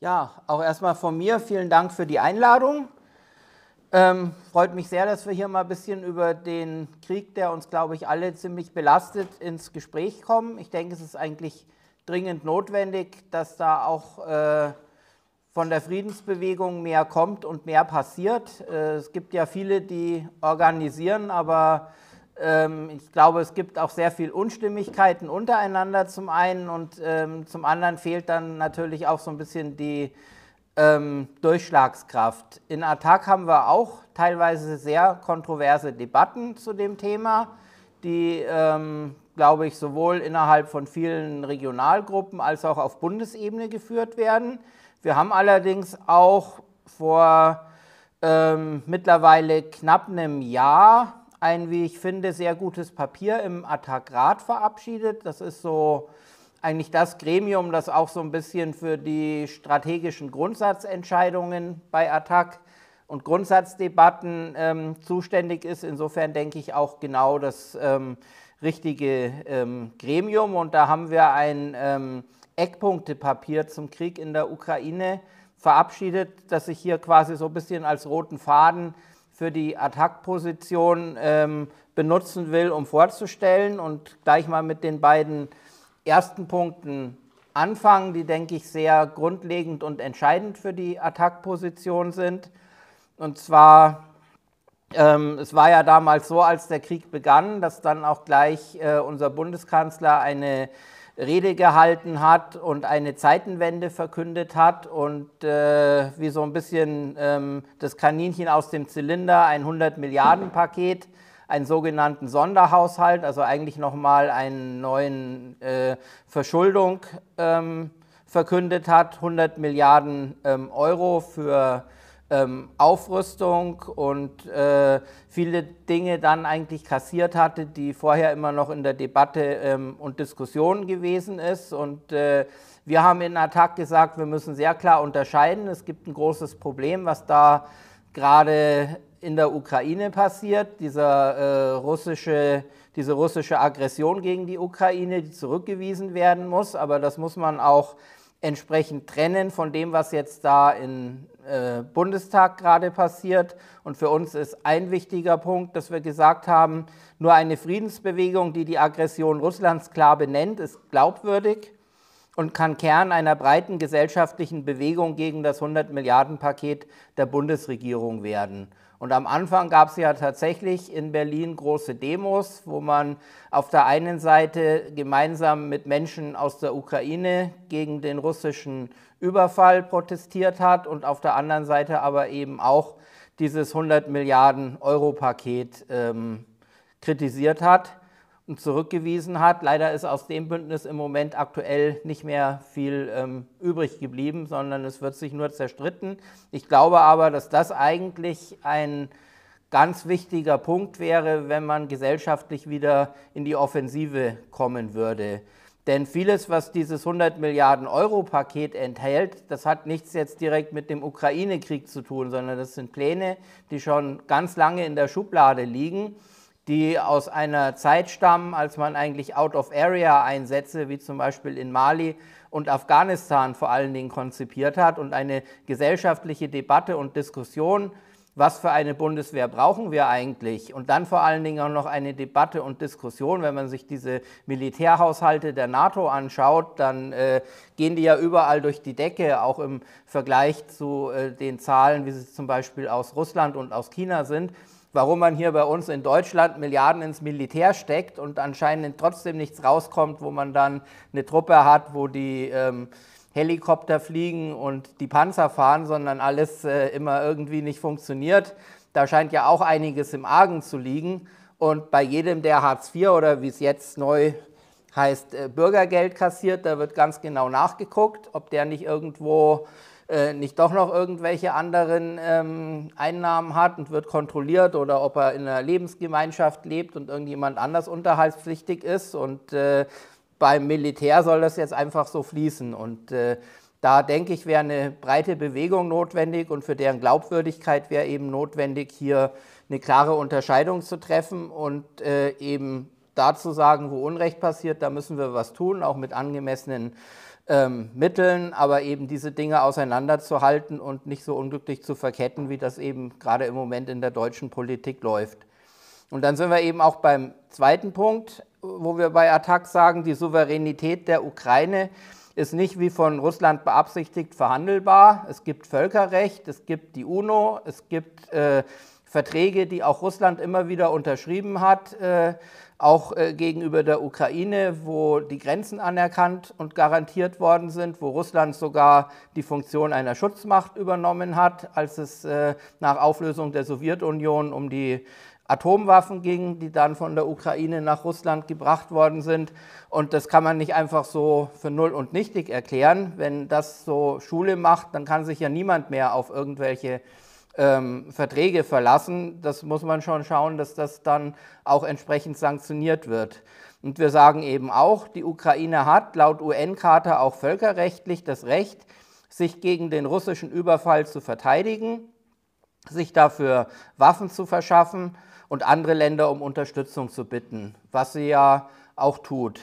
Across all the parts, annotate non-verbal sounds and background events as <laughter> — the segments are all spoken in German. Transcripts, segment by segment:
Ja, auch erstmal von mir vielen Dank für die Einladung. Ähm, freut mich sehr, dass wir hier mal ein bisschen über den Krieg, der uns, glaube ich, alle ziemlich belastet, ins Gespräch kommen. Ich denke, es ist eigentlich dringend notwendig, dass da auch äh, von der Friedensbewegung mehr kommt und mehr passiert. Äh, es gibt ja viele, die organisieren, aber ähm, ich glaube, es gibt auch sehr viel Unstimmigkeiten untereinander zum einen und ähm, zum anderen fehlt dann natürlich auch so ein bisschen die ähm, Durchschlagskraft. In Attac haben wir auch teilweise sehr kontroverse Debatten zu dem Thema, die, ähm, glaube ich, sowohl innerhalb von vielen Regionalgruppen als auch auf Bundesebene geführt werden. Wir haben allerdings auch vor ähm, mittlerweile knapp einem Jahr ein, wie ich finde, sehr gutes Papier im Attac-Rat verabschiedet. Das ist so eigentlich das Gremium, das auch so ein bisschen für die strategischen Grundsatzentscheidungen bei Attac und Grundsatzdebatten ähm, zuständig ist. Insofern denke ich auch genau das ähm, richtige ähm, Gremium. Und da haben wir ein ähm, Eckpunktepapier zum Krieg in der Ukraine verabschiedet, das sich hier quasi so ein bisschen als roten Faden für die Attack-Position ähm, benutzen will, um vorzustellen. Und gleich mal mit den beiden ersten Punkten anfangen, die, denke ich, sehr grundlegend und entscheidend für die Attack-Position sind. Und zwar, ähm, es war ja damals so, als der Krieg begann, dass dann auch gleich äh, unser Bundeskanzler eine Rede gehalten hat und eine Zeitenwende verkündet hat und äh, wie so ein bisschen ähm, das Kaninchen aus dem Zylinder, ein 100 Milliarden Paket, einen sogenannten Sonderhaushalt, also eigentlich nochmal einen neuen äh, Verschuldung ähm, verkündet hat, 100 Milliarden ähm, Euro für äh, ähm, Aufrüstung und äh, viele Dinge dann eigentlich kassiert hatte, die vorher immer noch in der Debatte ähm, und Diskussion gewesen ist. Und äh, wir haben in Attac gesagt, wir müssen sehr klar unterscheiden. Es gibt ein großes Problem, was da gerade in der Ukraine passiert, dieser, äh, russische, diese russische Aggression gegen die Ukraine, die zurückgewiesen werden muss. Aber das muss man auch äh, entsprechend trennen von dem, was jetzt da im äh, Bundestag gerade passiert. Und für uns ist ein wichtiger Punkt, dass wir gesagt haben, nur eine Friedensbewegung, die die Aggression Russlands klar benennt, ist glaubwürdig und kann Kern einer breiten gesellschaftlichen Bewegung gegen das 100 Milliarden Paket der Bundesregierung werden. Und am Anfang gab es ja tatsächlich in Berlin große Demos, wo man auf der einen Seite gemeinsam mit Menschen aus der Ukraine gegen den russischen Überfall protestiert hat und auf der anderen Seite aber eben auch dieses 100 Milliarden Euro Paket ähm, kritisiert hat zurückgewiesen hat. Leider ist aus dem Bündnis im Moment aktuell nicht mehr viel ähm, übrig geblieben, sondern es wird sich nur zerstritten. Ich glaube aber, dass das eigentlich ein ganz wichtiger Punkt wäre, wenn man gesellschaftlich wieder in die Offensive kommen würde. Denn vieles, was dieses 100 Milliarden Euro-Paket enthält, das hat nichts jetzt direkt mit dem Ukraine-Krieg zu tun, sondern das sind Pläne, die schon ganz lange in der Schublade liegen die aus einer Zeit stammen, als man eigentlich Out-of-Area-Einsätze, wie zum Beispiel in Mali und Afghanistan vor allen Dingen konzipiert hat und eine gesellschaftliche Debatte und Diskussion, was für eine Bundeswehr brauchen wir eigentlich? Und dann vor allen Dingen auch noch eine Debatte und Diskussion, wenn man sich diese Militärhaushalte der NATO anschaut, dann äh, gehen die ja überall durch die Decke, auch im Vergleich zu äh, den Zahlen, wie sie zum Beispiel aus Russland und aus China sind warum man hier bei uns in Deutschland Milliarden ins Militär steckt und anscheinend trotzdem nichts rauskommt, wo man dann eine Truppe hat, wo die ähm, Helikopter fliegen und die Panzer fahren, sondern alles äh, immer irgendwie nicht funktioniert. Da scheint ja auch einiges im Argen zu liegen. Und bei jedem, der Hartz IV oder wie es jetzt neu heißt, äh, Bürgergeld kassiert, da wird ganz genau nachgeguckt, ob der nicht irgendwo äh, nicht doch noch irgendwelche anderen ähm, Einnahmen hat und wird kontrolliert oder ob er in einer Lebensgemeinschaft lebt und irgendjemand anders unterhaltspflichtig ist. Und äh, beim Militär soll das jetzt einfach so fließen. Und äh, da denke ich, wäre eine breite Bewegung notwendig und für deren Glaubwürdigkeit wäre eben notwendig, hier eine klare Unterscheidung zu treffen und äh, eben dazu sagen, wo Unrecht passiert, da müssen wir was tun, auch mit angemessenen ähm, Mitteln, aber eben diese Dinge auseinanderzuhalten und nicht so unglücklich zu verketten, wie das eben gerade im Moment in der deutschen Politik läuft. Und dann sind wir eben auch beim zweiten Punkt, wo wir bei Attac sagen, die Souveränität der Ukraine ist nicht wie von Russland beabsichtigt verhandelbar. Es gibt Völkerrecht, es gibt die UNO, es gibt äh, Verträge, die auch Russland immer wieder unterschrieben hat. Äh, auch äh, gegenüber der Ukraine, wo die Grenzen anerkannt und garantiert worden sind, wo Russland sogar die Funktion einer Schutzmacht übernommen hat, als es äh, nach Auflösung der Sowjetunion um die Atomwaffen ging, die dann von der Ukraine nach Russland gebracht worden sind. Und das kann man nicht einfach so für null und nichtig erklären. Wenn das so Schule macht, dann kann sich ja niemand mehr auf irgendwelche ähm, Verträge verlassen, das muss man schon schauen, dass das dann auch entsprechend sanktioniert wird. Und wir sagen eben auch, die Ukraine hat laut UN-Charta auch völkerrechtlich das Recht, sich gegen den russischen Überfall zu verteidigen, sich dafür Waffen zu verschaffen und andere Länder um Unterstützung zu bitten, was sie ja auch tut.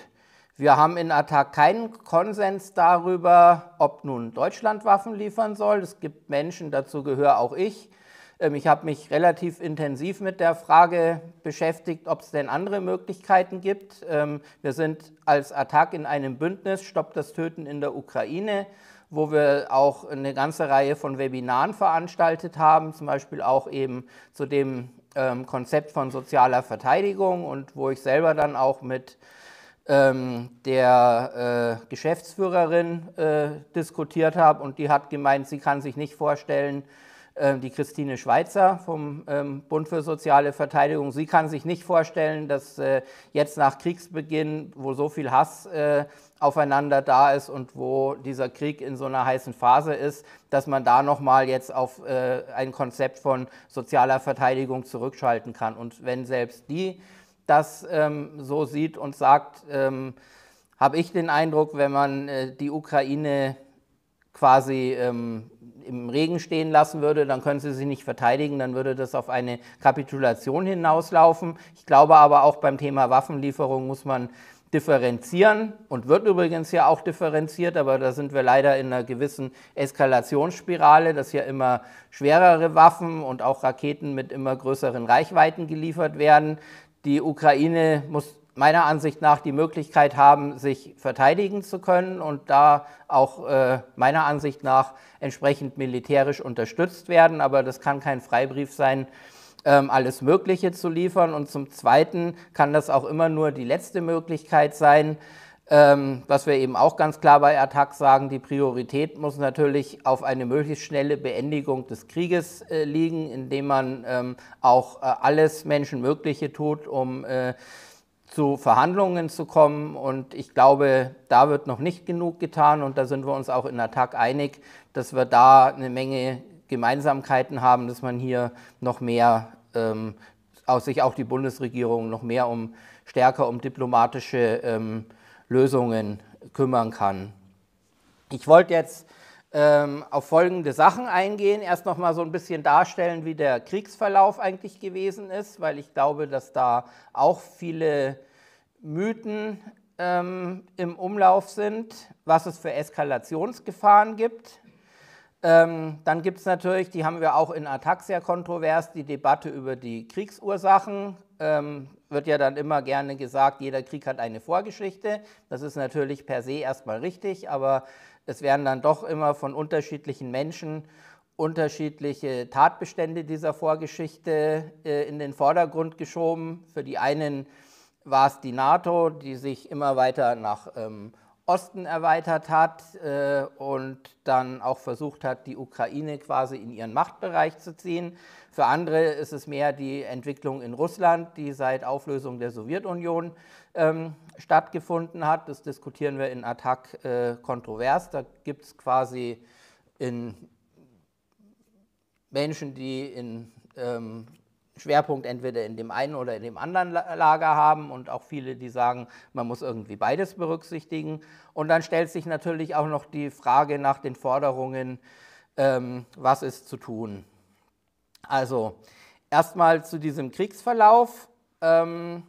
Wir haben in Attac keinen Konsens darüber, ob nun Deutschland Waffen liefern soll. Es gibt Menschen, dazu gehöre auch ich. Ähm, ich habe mich relativ intensiv mit der Frage beschäftigt, ob es denn andere Möglichkeiten gibt. Ähm, wir sind als Attac in einem Bündnis, stoppt das Töten in der Ukraine, wo wir auch eine ganze Reihe von Webinaren veranstaltet haben, zum Beispiel auch eben zu dem ähm, Konzept von sozialer Verteidigung und wo ich selber dann auch mit ähm, der äh, Geschäftsführerin äh, diskutiert habe und die hat gemeint, sie kann sich nicht vorstellen, äh, die Christine Schweizer vom ähm, Bund für soziale Verteidigung, sie kann sich nicht vorstellen, dass äh, jetzt nach Kriegsbeginn, wo so viel Hass äh, aufeinander da ist und wo dieser Krieg in so einer heißen Phase ist, dass man da nochmal jetzt auf äh, ein Konzept von sozialer Verteidigung zurückschalten kann. Und wenn selbst die das ähm, so sieht und sagt, ähm, habe ich den Eindruck, wenn man äh, die Ukraine quasi ähm, im Regen stehen lassen würde, dann können sie sich nicht verteidigen, dann würde das auf eine Kapitulation hinauslaufen. Ich glaube aber auch beim Thema Waffenlieferung muss man differenzieren und wird übrigens ja auch differenziert, aber da sind wir leider in einer gewissen Eskalationsspirale, dass ja immer schwerere Waffen und auch Raketen mit immer größeren Reichweiten geliefert werden. Die Ukraine muss meiner Ansicht nach die Möglichkeit haben, sich verteidigen zu können und da auch äh, meiner Ansicht nach entsprechend militärisch unterstützt werden. Aber das kann kein Freibrief sein, ähm, alles Mögliche zu liefern. Und zum Zweiten kann das auch immer nur die letzte Möglichkeit sein, ähm, was wir eben auch ganz klar bei Attac sagen, die Priorität muss natürlich auf eine möglichst schnelle Beendigung des Krieges äh, liegen, indem man ähm, auch äh, alles Menschenmögliche tut, um äh, zu Verhandlungen zu kommen. Und ich glaube, da wird noch nicht genug getan und da sind wir uns auch in Attac einig, dass wir da eine Menge Gemeinsamkeiten haben, dass man hier noch mehr, ähm, auch sich auch die Bundesregierung noch mehr um stärker um diplomatische ähm, Lösungen kümmern kann. Ich wollte jetzt ähm, auf folgende Sachen eingehen. Erst noch mal so ein bisschen darstellen, wie der Kriegsverlauf eigentlich gewesen ist, weil ich glaube, dass da auch viele Mythen ähm, im Umlauf sind, was es für Eskalationsgefahren gibt. Ähm, dann gibt es natürlich, die haben wir auch in Ataxia kontrovers, die Debatte über die Kriegsursachen ähm, wird ja dann immer gerne gesagt, jeder Krieg hat eine Vorgeschichte. Das ist natürlich per se erstmal richtig, aber es werden dann doch immer von unterschiedlichen Menschen unterschiedliche Tatbestände dieser Vorgeschichte äh, in den Vordergrund geschoben. Für die einen war es die NATO, die sich immer weiter nach ähm, Osten erweitert hat äh, und dann auch versucht hat, die Ukraine quasi in ihren Machtbereich zu ziehen. Für andere ist es mehr die Entwicklung in Russland, die seit Auflösung der Sowjetunion ähm, stattgefunden hat. Das diskutieren wir in Attac äh, kontrovers. Da gibt es quasi in Menschen, die in ähm, Schwerpunkt entweder in dem einen oder in dem anderen Lager haben und auch viele, die sagen, man muss irgendwie beides berücksichtigen. Und dann stellt sich natürlich auch noch die Frage nach den Forderungen, ähm, was ist zu tun. Also, erstmal zu diesem Kriegsverlauf. Ähm,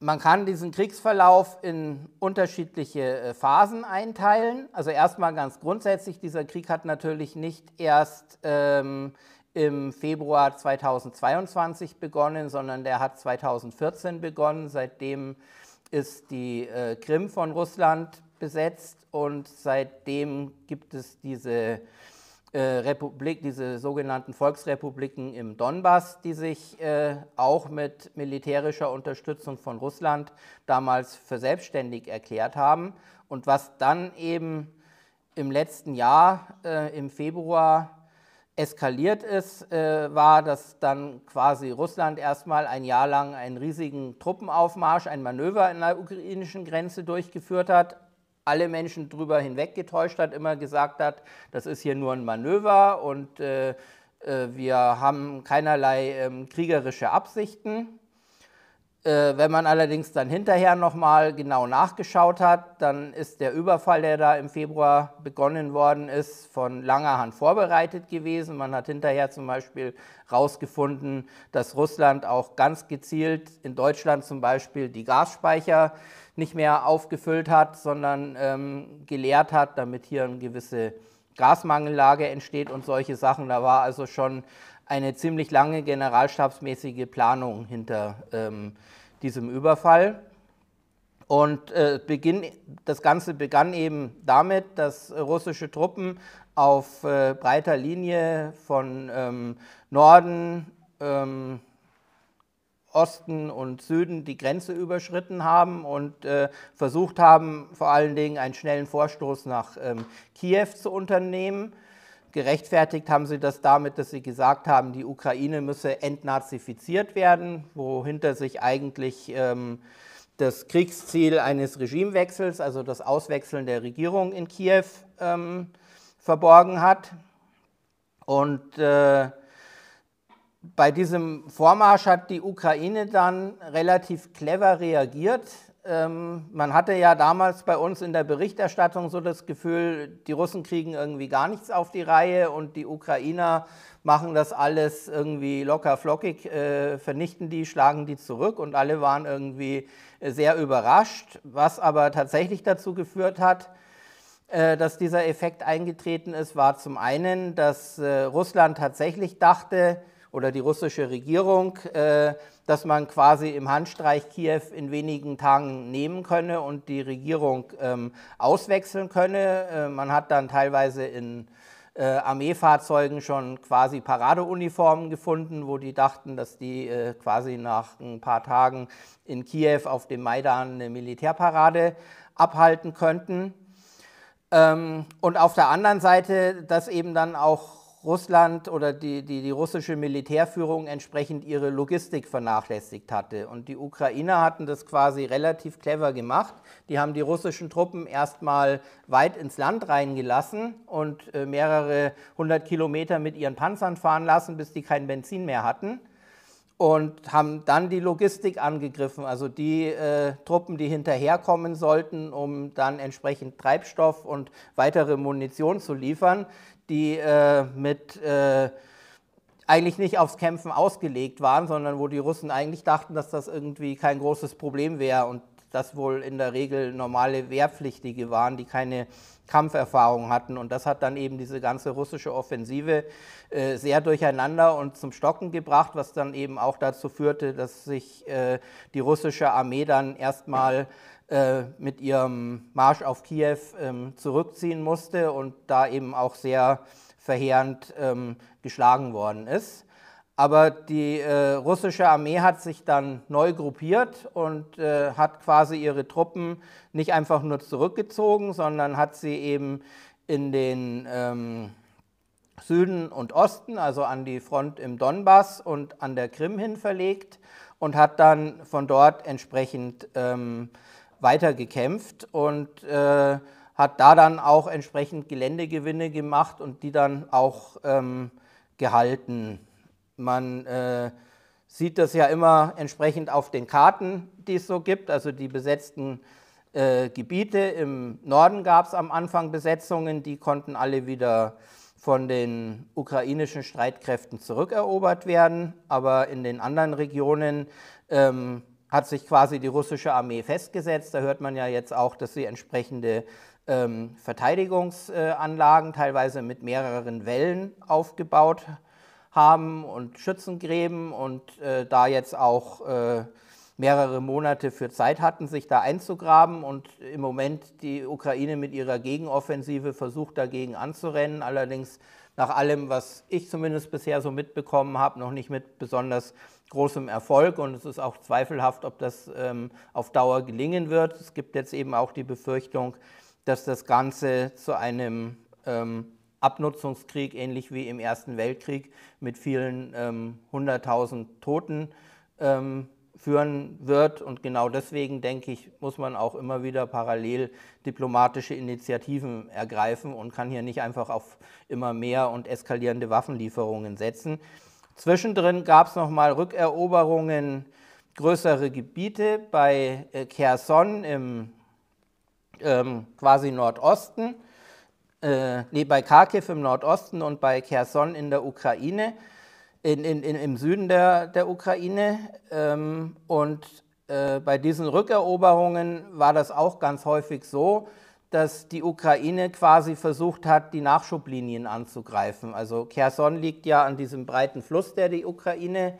man kann diesen Kriegsverlauf in unterschiedliche äh, Phasen einteilen. Also erstmal ganz grundsätzlich, dieser Krieg hat natürlich nicht erst ähm, im Februar 2022 begonnen, sondern der hat 2014 begonnen. Seitdem ist die äh, Krim von Russland besetzt und seitdem gibt es diese äh, Republik, diese sogenannten Volksrepubliken im Donbass, die sich äh, auch mit militärischer Unterstützung von Russland damals für selbstständig erklärt haben. Und was dann eben im letzten Jahr, äh, im Februar, eskaliert ist, äh, war, dass dann quasi Russland erstmal ein Jahr lang einen riesigen Truppenaufmarsch, ein Manöver in der ukrainischen Grenze durchgeführt hat, alle Menschen drüber hinweggetäuscht hat, immer gesagt hat, das ist hier nur ein Manöver und äh, äh wir haben keinerlei ähm, kriegerische Absichten. Äh, wenn man allerdings dann hinterher nochmal genau nachgeschaut hat, dann ist der Überfall, der da im Februar begonnen worden ist, von langer Hand vorbereitet gewesen. Man hat hinterher zum Beispiel herausgefunden, dass Russland auch ganz gezielt in Deutschland zum Beispiel die Gasspeicher äh, nicht mehr aufgefüllt hat, sondern ähm, geleert hat, damit hier eine gewisse Gasmangellage entsteht und solche Sachen. Da war also schon eine ziemlich lange generalstabsmäßige Planung hinter ähm, diesem Überfall. Und äh, Beginn, das Ganze begann eben damit, dass russische Truppen auf äh, breiter Linie von ähm, Norden, ähm, Osten und Süden die Grenze überschritten haben und äh, versucht haben, vor allen Dingen einen schnellen Vorstoß nach ähm, Kiew zu unternehmen. Gerechtfertigt haben sie das damit, dass sie gesagt haben, die Ukraine müsse entnazifiziert werden, wohinter sich eigentlich ähm, das Kriegsziel eines Regimewechsels, also das Auswechseln der Regierung in Kiew, ähm, verborgen hat. Und äh, bei diesem Vormarsch hat die Ukraine dann relativ clever reagiert. Ähm, man hatte ja damals bei uns in der Berichterstattung so das Gefühl, die Russen kriegen irgendwie gar nichts auf die Reihe und die Ukrainer machen das alles irgendwie locker flockig, äh, vernichten die, schlagen die zurück und alle waren irgendwie äh, sehr überrascht, was aber tatsächlich dazu geführt hat, äh, dass dieser Effekt eingetreten ist, war zum einen, dass äh, Russland tatsächlich dachte, oder die russische Regierung, äh, dass man quasi im Handstreich Kiew in wenigen Tagen nehmen könne und die Regierung ähm, auswechseln könne. Äh, man hat dann teilweise in äh, Armeefahrzeugen schon quasi Paradeuniformen gefunden, wo die dachten, dass die quasi nach ein paar Tagen in Kiew auf dem Maidan eine Militärparade abhalten könnten. Ähm, und auf der anderen Seite, dass eben dann auch Russland oder die, die, die russische Militärführung entsprechend ihre Logistik vernachlässigt hatte. Und die Ukrainer hatten das quasi relativ clever gemacht. Die haben die russischen Truppen erstmal weit ins Land reingelassen und äh, mehrere hundert Kilometer mit ihren Panzern fahren lassen, bis die kein Benzin mehr hatten und haben dann die Logistik angegriffen, also die äh, Truppen, die hinterherkommen sollten, um dann entsprechend Treibstoff und weitere Munition zu liefern, die äh, mit äh, eigentlich nicht aufs Kämpfen ausgelegt waren, sondern wo die Russen eigentlich dachten, dass das irgendwie kein großes Problem wäre und das wohl in der Regel normale Wehrpflichtige waren, die keine Kampferfahrung hatten. Und das hat dann eben diese ganze russische Offensive äh, sehr durcheinander und zum Stocken gebracht, was dann eben auch dazu führte, dass sich äh, die russische Armee dann erstmal äh, mit ihrem Marsch auf Kiew ähm, zurückziehen musste und da eben auch sehr verheerend ähm, geschlagen worden ist. Aber die äh, russische Armee hat sich dann neu gruppiert und äh, hat quasi ihre Truppen nicht einfach nur zurückgezogen, sondern hat sie eben in den ähm, Süden und Osten, also an die Front im Donbass und an der Krim hin verlegt und hat dann von dort entsprechend ähm, weiter gekämpft und äh, hat da dann auch entsprechend Geländegewinne gemacht und die dann auch ähm, gehalten. Man äh, sieht das ja immer entsprechend auf den Karten, die es so gibt, also die besetzten äh, Gebiete. Im Norden gab es am Anfang Besetzungen, die konnten alle wieder von den ukrainischen Streitkräften zurückerobert werden, aber in den anderen Regionen ähm, hat sich quasi die russische Armee festgesetzt. Da hört man ja jetzt auch, dass sie entsprechende ähm, Verteidigungsanlagen teilweise mit mehreren Wellen aufgebaut haben und Schützengräben und äh, da jetzt auch äh, mehrere Monate für Zeit hatten, sich da einzugraben und im Moment die Ukraine mit ihrer Gegenoffensive versucht dagegen anzurennen, allerdings nach allem, was ich zumindest bisher so mitbekommen habe, noch nicht mit besonders großem Erfolg und es ist auch zweifelhaft, ob das ähm, auf Dauer gelingen wird. Es gibt jetzt eben auch die Befürchtung, dass das Ganze zu einem ähm, Abnutzungskrieg, ähnlich wie im Ersten Weltkrieg, mit vielen ähm, hunderttausend ähm, Toten führen wird. Und genau deswegen, denke ich, muss man auch immer wieder parallel diplomatische Initiativen ergreifen und kann hier nicht einfach auf immer mehr und eskalierende Waffenlieferungen setzen. Zwischendrin gab es nochmal Rückeroberungen größere Gebiete bei äh, Kherson im ähm, quasi Nordosten, äh, nee, bei Kharkiv im Nordosten und bei Kherson in der Ukraine, in, in, in, im Süden der, der Ukraine. Ähm, und äh, bei diesen Rückeroberungen war das auch ganz häufig so, dass die Ukraine quasi versucht hat, die Nachschublinien anzugreifen. Also Kherson liegt ja an diesem breiten Fluss, der die Ukraine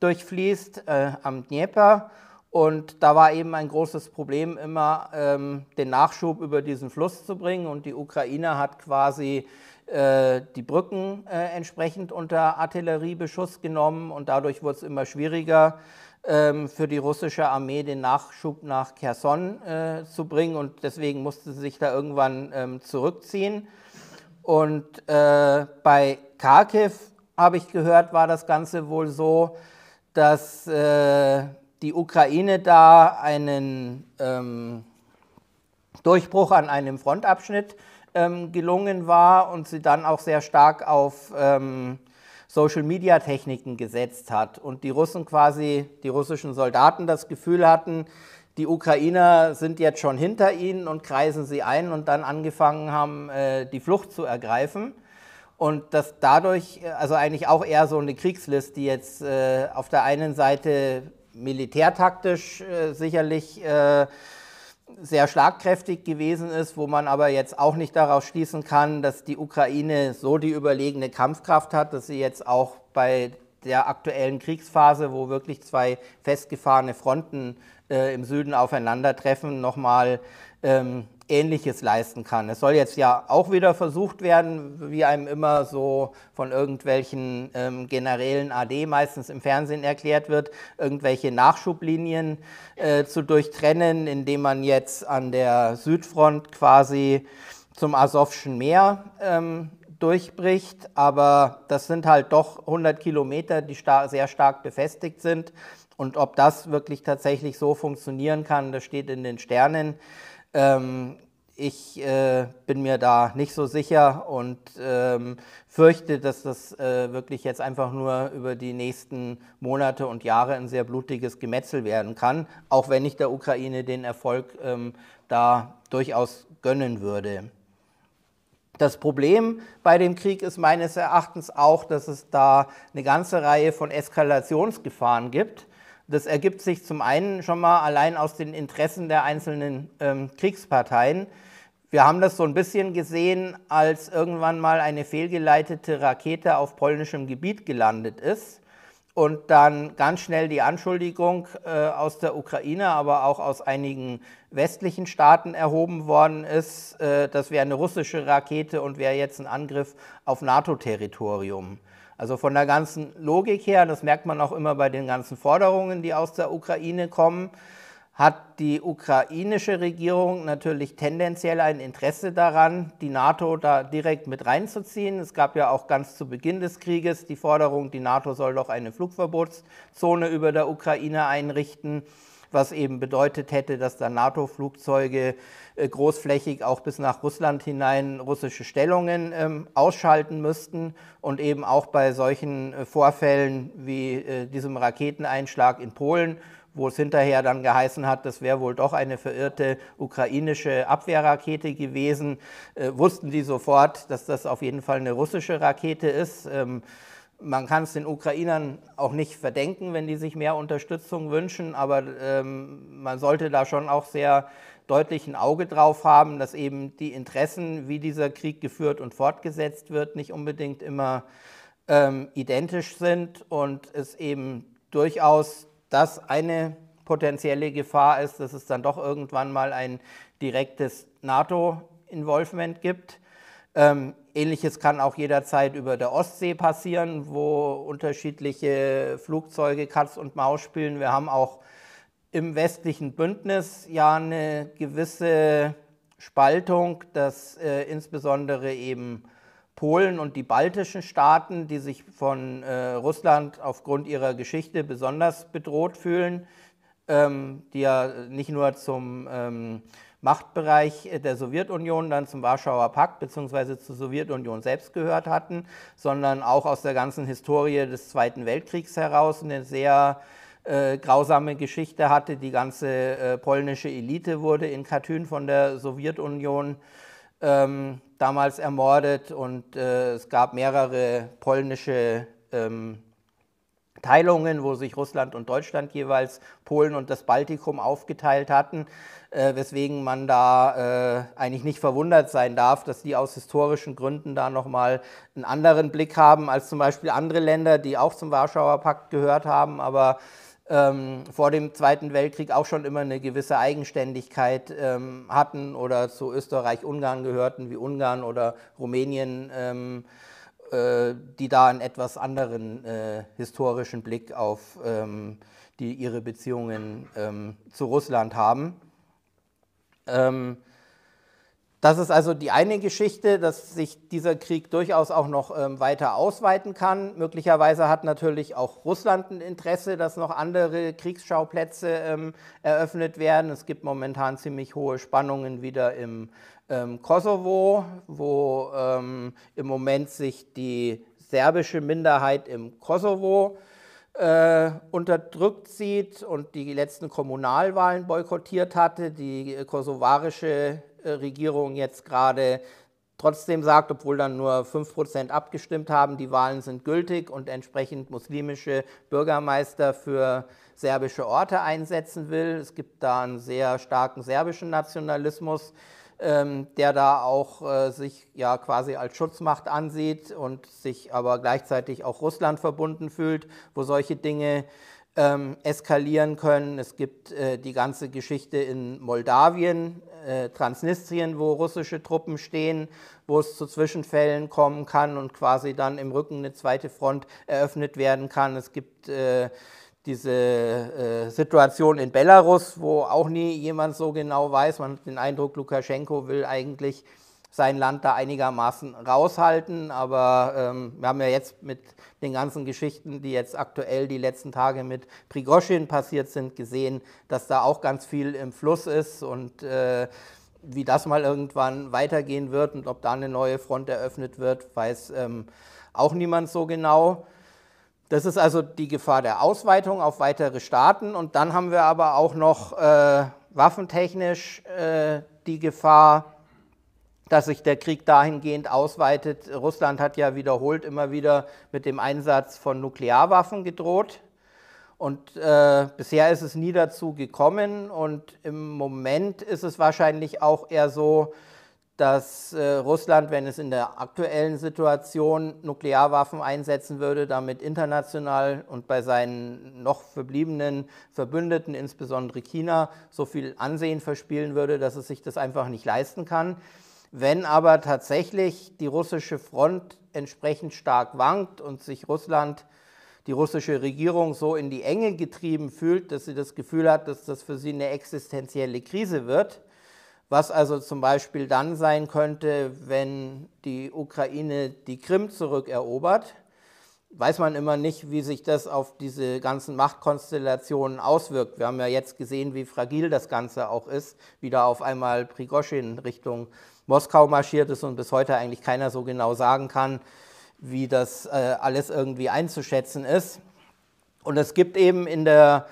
durchfließt, äh, am Dnieper. Und da war eben ein großes Problem immer, ähm, den Nachschub über diesen Fluss zu bringen. Und die Ukraine hat quasi äh, die Brücken äh, entsprechend unter Artilleriebeschuss genommen. Und dadurch wurde es immer schwieriger, ähm, für die russische Armee den Nachschub nach Kherson äh, zu bringen und deswegen musste sie sich da irgendwann ähm, zurückziehen. Und äh, bei Kharkiv, habe ich gehört, war das Ganze wohl so, dass äh, die Ukraine da einen ähm, Durchbruch an einem Frontabschnitt ähm, gelungen war und sie dann auch sehr stark auf ähm, Social-Media-Techniken gesetzt hat und die Russen quasi, die russischen Soldaten das Gefühl hatten, die Ukrainer sind jetzt schon hinter ihnen und kreisen sie ein und dann angefangen haben, äh, die Flucht zu ergreifen. Und dass dadurch, äh, also eigentlich auch eher so eine Kriegslist, die jetzt äh, auf der einen Seite militärtaktisch sicherlich sehr schlagkräftig gewesen ist, wo man aber jetzt auch nicht daraus schließen kann, dass die Ukraine so die überlegene Kampfkraft hat, dass sie jetzt auch bei der aktuellen Kriegsphase, wo wirklich zwei festgefahrene Fronten äh, im Süden aufeinandertreffen, nochmal ähm, Ähnliches leisten kann. Es soll jetzt ja auch wieder versucht werden, wie einem immer so von irgendwelchen ähm, generellen AD meistens im Fernsehen erklärt wird, irgendwelche Nachschublinien äh, zu durchtrennen, indem man jetzt an der Südfront quasi zum Asowschen Meer ähm, durchbricht. Aber das sind halt doch 100 Kilometer, die star sehr stark befestigt sind. Und ob das wirklich tatsächlich so funktionieren kann, das steht in den Sternen. Ähm, ich äh, bin mir da nicht so sicher und ähm, fürchte, dass das äh, wirklich jetzt einfach nur über die nächsten Monate und Jahre ein sehr blutiges Gemetzel werden kann, auch wenn ich der Ukraine den Erfolg ähm, da durchaus gönnen würde. Das Problem bei dem Krieg ist meines Erachtens auch, dass es da eine ganze Reihe von Eskalationsgefahren gibt das ergibt sich zum einen schon mal allein aus den Interessen der einzelnen ähm, Kriegsparteien. Wir haben das so ein bisschen gesehen, als irgendwann mal eine fehlgeleitete Rakete auf polnischem Gebiet gelandet ist und dann ganz schnell die Anschuldigung äh, aus der Ukraine, aber auch aus einigen westlichen Staaten erhoben worden ist, äh, das wäre eine russische Rakete und wäre jetzt ein Angriff auf NATO-Territorium. Also von der ganzen Logik her, das merkt man auch immer bei den ganzen Forderungen, die aus der Ukraine kommen, hat die ukrainische Regierung natürlich tendenziell ein Interesse daran, die NATO da direkt mit reinzuziehen. Es gab ja auch ganz zu Beginn des Krieges die Forderung, die NATO soll doch eine Flugverbotszone über der Ukraine einrichten was eben bedeutet hätte, dass da NATO-Flugzeuge äh, großflächig auch bis nach Russland hinein russische Stellungen ähm, ausschalten müssten und eben auch bei solchen äh, Vorfällen wie äh, diesem Raketeneinschlag in Polen wo es hinterher dann geheißen hat, das wäre wohl doch eine verirrte ukrainische Abwehrrakete gewesen, äh, wussten die sofort, dass das auf jeden Fall eine russische Rakete ist. Ähm, man kann es den Ukrainern auch nicht verdenken, wenn die sich mehr Unterstützung wünschen, aber ähm, man sollte da schon auch sehr deutlich ein Auge drauf haben, dass eben die Interessen, wie dieser Krieg geführt und fortgesetzt wird, nicht unbedingt immer ähm, identisch sind und es eben durchaus das eine potenzielle Gefahr ist, dass es dann doch irgendwann mal ein direktes NATO-Involvement gibt. Ähm, Ähnliches kann auch jederzeit über der Ostsee passieren, wo unterschiedliche Flugzeuge Katz und Maus spielen. Wir haben auch im westlichen Bündnis ja eine gewisse Spaltung, dass äh, insbesondere eben Polen und die baltischen Staaten, die sich von äh, Russland aufgrund ihrer Geschichte besonders bedroht fühlen, ähm, die ja nicht nur zum ähm, Machtbereich äh, der Sowjetunion dann zum Warschauer Pakt bzw. zur Sowjetunion selbst gehört hatten, sondern auch aus der ganzen Historie des Zweiten Weltkriegs heraus eine sehr äh, grausame Geschichte hatte. Die ganze äh, polnische Elite wurde in Katyn von der Sowjetunion ähm, damals ermordet und äh, es gab mehrere polnische ähm, Teilungen, wo sich Russland und Deutschland jeweils Polen und das Baltikum aufgeteilt hatten äh, weswegen man da äh, eigentlich nicht verwundert sein darf, dass die aus historischen Gründen da nochmal einen anderen Blick haben als zum Beispiel andere Länder, die auch zum Warschauer Pakt gehört haben, aber ähm, vor dem Zweiten Weltkrieg auch schon immer eine gewisse Eigenständigkeit ähm, hatten oder zu Österreich-Ungarn gehörten, wie Ungarn oder Rumänien, ähm, äh, die da einen etwas anderen äh, historischen Blick auf ähm, die, ihre Beziehungen ähm, zu Russland haben. Ähm, das ist also die eine Geschichte, dass sich dieser Krieg durchaus auch noch ähm, weiter ausweiten kann. Möglicherweise hat natürlich auch Russland ein Interesse, dass noch andere Kriegsschauplätze ähm, eröffnet werden. Es gibt momentan ziemlich hohe Spannungen wieder im Kosovo, wo im Moment sich die serbische Minderheit im Kosovo äh, äh, unterdrückt sieht und die letzten Kommunalwahlen boykottiert hatte, die kosovarische äh, Regierung jetzt gerade trotzdem sagt, obwohl dann nur 5% abgestimmt haben, die Wahlen sind gültig und entsprechend muslimische Bürgermeister für serbische Orte einsetzen will. Es gibt da einen sehr starken serbischen Nationalismus ähm, der da auch äh, sich ja quasi als Schutzmacht ansieht und sich aber gleichzeitig auch Russland verbunden fühlt, wo solche Dinge ähm, eskalieren können. Es gibt äh, die ganze Geschichte in Moldawien, äh, Transnistrien, wo russische Truppen stehen, wo es zu Zwischenfällen kommen kann und quasi dann im Rücken eine zweite Front eröffnet werden kann. Es gibt äh, diese äh, Situation in Belarus, wo auch nie jemand so genau weiß. Man hat den Eindruck, Lukaschenko will eigentlich sein Land da einigermaßen raushalten. Aber ähm, wir haben ja jetzt mit den ganzen Geschichten, die jetzt aktuell die letzten Tage mit Prigoschin passiert sind, gesehen, dass da auch ganz viel im Fluss ist und äh, wie das mal irgendwann weitergehen wird und ob da eine neue Front eröffnet wird, weiß ähm, auch niemand so genau. Das ist also die Gefahr der Ausweitung auf weitere Staaten. Und dann haben wir aber auch noch äh, waffentechnisch äh, die Gefahr, dass sich der Krieg dahingehend ausweitet. Russland hat ja wiederholt immer wieder mit dem Einsatz von Nuklearwaffen gedroht. Und äh, bisher ist es nie dazu gekommen. Und im Moment ist es wahrscheinlich auch eher so, dass äh, Russland, wenn es in der aktuellen Situation Nuklearwaffen einsetzen würde, damit international und bei seinen noch verbliebenen Verbündeten, insbesondere China, so viel Ansehen verspielen würde, dass es sich das einfach nicht leisten kann. Wenn aber tatsächlich die russische Front entsprechend stark wankt und sich Russland, die russische Regierung so in die Enge getrieben fühlt, dass sie das Gefühl hat, dass das für sie eine existenzielle Krise wird, was also zum Beispiel dann sein könnte, wenn die Ukraine die Krim zurückerobert. Weiß man immer nicht, wie sich das auf diese ganzen Machtkonstellationen auswirkt. Wir haben ja jetzt gesehen, wie fragil das Ganze auch ist, wie da auf einmal Prigoschin Richtung Moskau marschiert ist und bis heute eigentlich keiner so genau sagen kann, wie das äh, alles irgendwie einzuschätzen ist. Und es gibt eben in der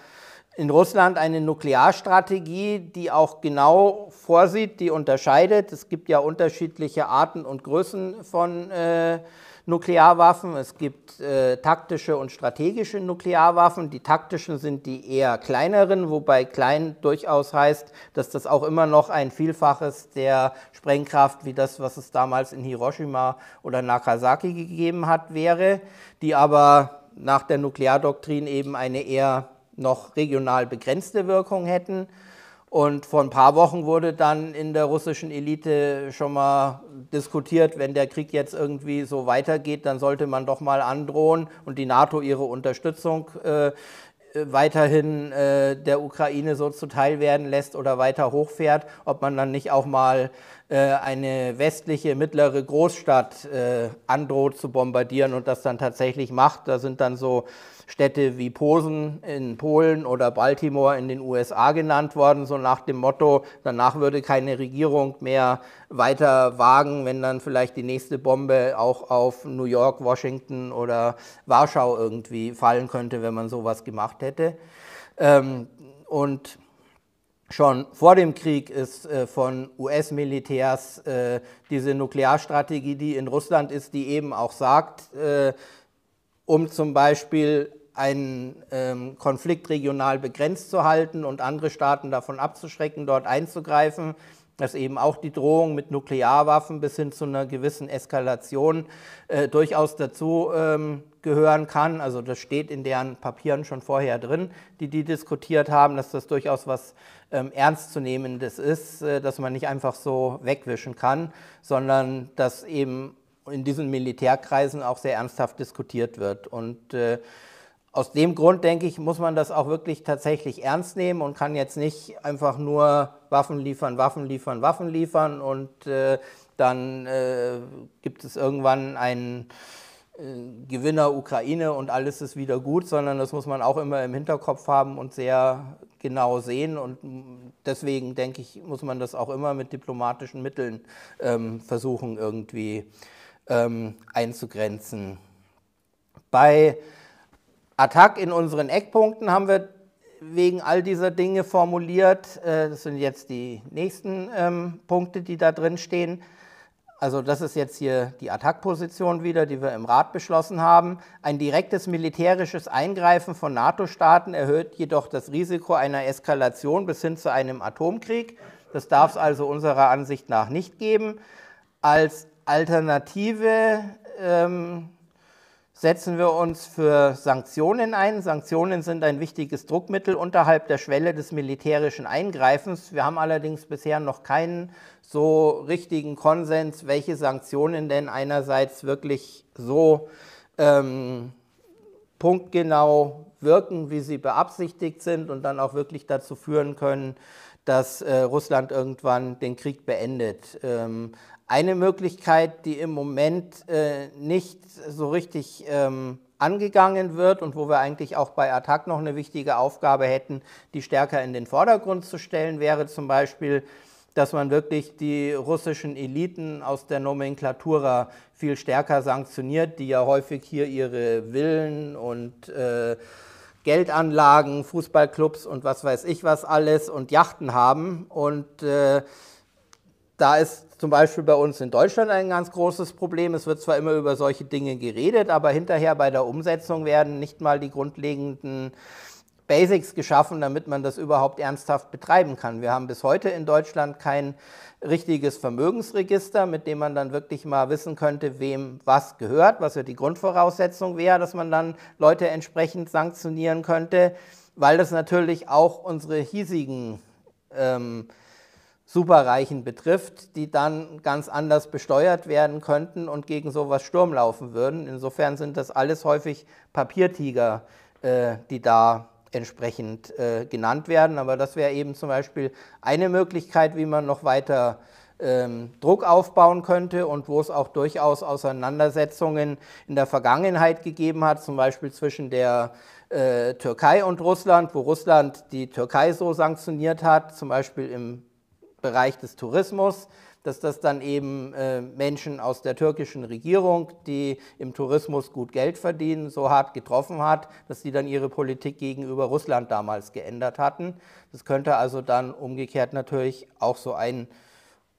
in Russland eine Nuklearstrategie, die auch genau vorsieht, die unterscheidet. Es gibt ja unterschiedliche Arten und Größen von äh, Nuklearwaffen. Es gibt äh, taktische und strategische Nuklearwaffen. Die taktischen sind die eher kleineren, wobei klein durchaus heißt, dass das auch immer noch ein Vielfaches der Sprengkraft wie das, was es damals in Hiroshima oder Nagasaki gegeben hat, wäre, die aber nach der Nukleardoktrin eben eine eher noch regional begrenzte Wirkung hätten. Und vor ein paar Wochen wurde dann in der russischen Elite schon mal diskutiert, wenn der Krieg jetzt irgendwie so weitergeht, dann sollte man doch mal androhen und die NATO ihre Unterstützung äh, weiterhin äh, der Ukraine so zuteil werden lässt oder weiter hochfährt, ob man dann nicht auch mal äh, eine westliche mittlere Großstadt äh, androht zu bombardieren und das dann tatsächlich macht. Da sind dann so Städte wie Posen in Polen oder Baltimore in den USA genannt worden, so nach dem Motto, danach würde keine Regierung mehr weiter wagen, wenn dann vielleicht die nächste Bombe auch auf New York, Washington oder Warschau irgendwie fallen könnte, wenn man sowas gemacht hätte. Ähm, und Schon vor dem Krieg ist äh, von US-Militärs äh, diese Nuklearstrategie, die in Russland ist, die eben auch sagt, äh, um zum Beispiel einen ähm, Konflikt regional begrenzt zu halten und andere Staaten davon abzuschrecken, dort einzugreifen, dass eben auch die Drohung mit Nuklearwaffen bis hin zu einer gewissen Eskalation äh, durchaus dazu ähm, gehören kann. Also das steht in deren Papieren schon vorher drin, die die diskutiert haben, dass das durchaus was ähm, ernstzunehmendes ist, äh, dass man nicht einfach so wegwischen kann, sondern dass eben in diesen Militärkreisen auch sehr ernsthaft diskutiert wird. Und äh, aus dem Grund, denke ich, muss man das auch wirklich tatsächlich ernst nehmen und kann jetzt nicht einfach nur Waffen liefern, Waffen liefern, Waffen liefern und äh, dann äh, gibt es irgendwann einen äh, Gewinner Ukraine und alles ist wieder gut, sondern das muss man auch immer im Hinterkopf haben und sehr genau sehen. Und deswegen, denke ich, muss man das auch immer mit diplomatischen Mitteln ähm, versuchen, irgendwie ähm, einzugrenzen. Bei Attack in unseren Eckpunkten haben wir wegen all dieser Dinge formuliert. Äh, das sind jetzt die nächsten ähm, Punkte, die da drin stehen. Also das ist jetzt hier die Attack-Position wieder, die wir im Rat beschlossen haben. Ein direktes militärisches Eingreifen von NATO-Staaten erhöht jedoch das Risiko einer Eskalation bis hin zu einem Atomkrieg. Das darf es also unserer Ansicht nach nicht geben. Als Alternative ähm, setzen wir uns für Sanktionen ein. Sanktionen sind ein wichtiges Druckmittel unterhalb der Schwelle des militärischen Eingreifens. Wir haben allerdings bisher noch keinen so richtigen Konsens, welche Sanktionen denn einerseits wirklich so ähm, punktgenau wirken, wie sie beabsichtigt sind und dann auch wirklich dazu führen können, dass äh, Russland irgendwann den Krieg beendet. Ähm, eine Möglichkeit, die im Moment äh, nicht so richtig ähm, angegangen wird und wo wir eigentlich auch bei Attac noch eine wichtige Aufgabe hätten, die stärker in den Vordergrund zu stellen, wäre zum Beispiel, dass man wirklich die russischen Eliten aus der Nomenklatura viel stärker sanktioniert, die ja häufig hier ihre Villen und äh, Geldanlagen, Fußballclubs und was weiß ich was alles und Yachten haben und äh, da ist zum Beispiel bei uns in Deutschland ein ganz großes Problem. Es wird zwar immer über solche Dinge geredet, aber hinterher bei der Umsetzung werden nicht mal die grundlegenden Basics geschaffen, damit man das überhaupt ernsthaft betreiben kann. Wir haben bis heute in Deutschland kein richtiges Vermögensregister, mit dem man dann wirklich mal wissen könnte, wem was gehört, was ja die Grundvoraussetzung wäre, dass man dann Leute entsprechend sanktionieren könnte, weil das natürlich auch unsere hiesigen ähm, Superreichen betrifft, die dann ganz anders besteuert werden könnten und gegen sowas Sturm laufen würden. Insofern sind das alles häufig Papiertiger, äh, die da entsprechend äh, genannt werden. Aber das wäre eben zum Beispiel eine Möglichkeit, wie man noch weiter ähm, Druck aufbauen könnte und wo es auch durchaus Auseinandersetzungen in der Vergangenheit gegeben hat, zum Beispiel zwischen der äh, Türkei und Russland, wo Russland die Türkei so sanktioniert hat, zum Beispiel im Bereich des Tourismus, dass das dann eben äh, Menschen aus der türkischen Regierung, die im Tourismus gut Geld verdienen, so hart getroffen hat, dass sie dann ihre Politik gegenüber Russland damals geändert hatten. Das könnte also dann umgekehrt natürlich auch so ein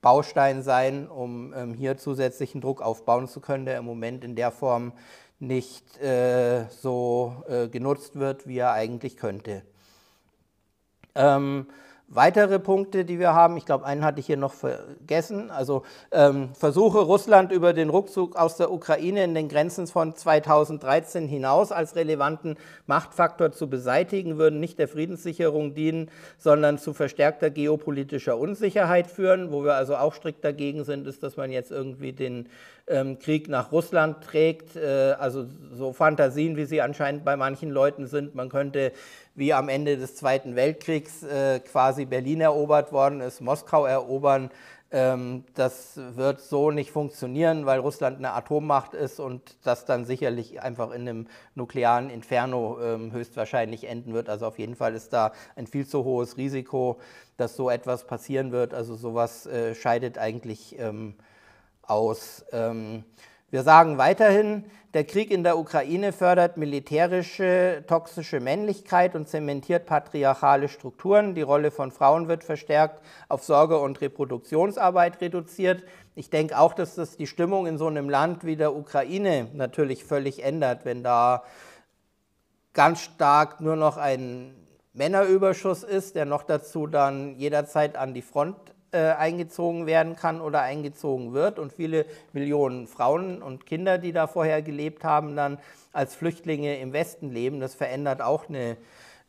Baustein sein, um ähm, hier zusätzlichen Druck aufbauen zu können, der im Moment in der Form nicht äh, so äh, genutzt wird, wie er eigentlich könnte. Ähm, Weitere Punkte, die wir haben, ich glaube, einen hatte ich hier noch vergessen, also ähm, Versuche Russland über den Rückzug aus der Ukraine in den Grenzen von 2013 hinaus als relevanten Machtfaktor zu beseitigen, würden nicht der Friedenssicherung dienen, sondern zu verstärkter geopolitischer Unsicherheit führen. Wo wir also auch strikt dagegen sind, ist, dass man jetzt irgendwie den ähm, Krieg nach Russland trägt. Äh, also so Fantasien, wie sie anscheinend bei manchen Leuten sind, man könnte wie am Ende des Zweiten Weltkriegs äh, quasi Berlin erobert worden ist, Moskau erobern. Ähm, das wird so nicht funktionieren, weil Russland eine Atommacht ist und das dann sicherlich einfach in einem nuklearen Inferno ähm, höchstwahrscheinlich enden wird. Also auf jeden Fall ist da ein viel zu hohes Risiko, dass so etwas passieren wird. Also sowas äh, scheidet eigentlich ähm, aus. Ähm, wir sagen weiterhin, der Krieg in der Ukraine fördert militärische, toxische Männlichkeit und zementiert patriarchale Strukturen. Die Rolle von Frauen wird verstärkt auf Sorge- und Reproduktionsarbeit reduziert. Ich denke auch, dass das die Stimmung in so einem Land wie der Ukraine natürlich völlig ändert, wenn da ganz stark nur noch ein Männerüberschuss ist, der noch dazu dann jederzeit an die Front äh, eingezogen werden kann oder eingezogen wird und viele Millionen Frauen und Kinder, die da vorher gelebt haben, dann als Flüchtlinge im Westen leben. Das verändert auch eine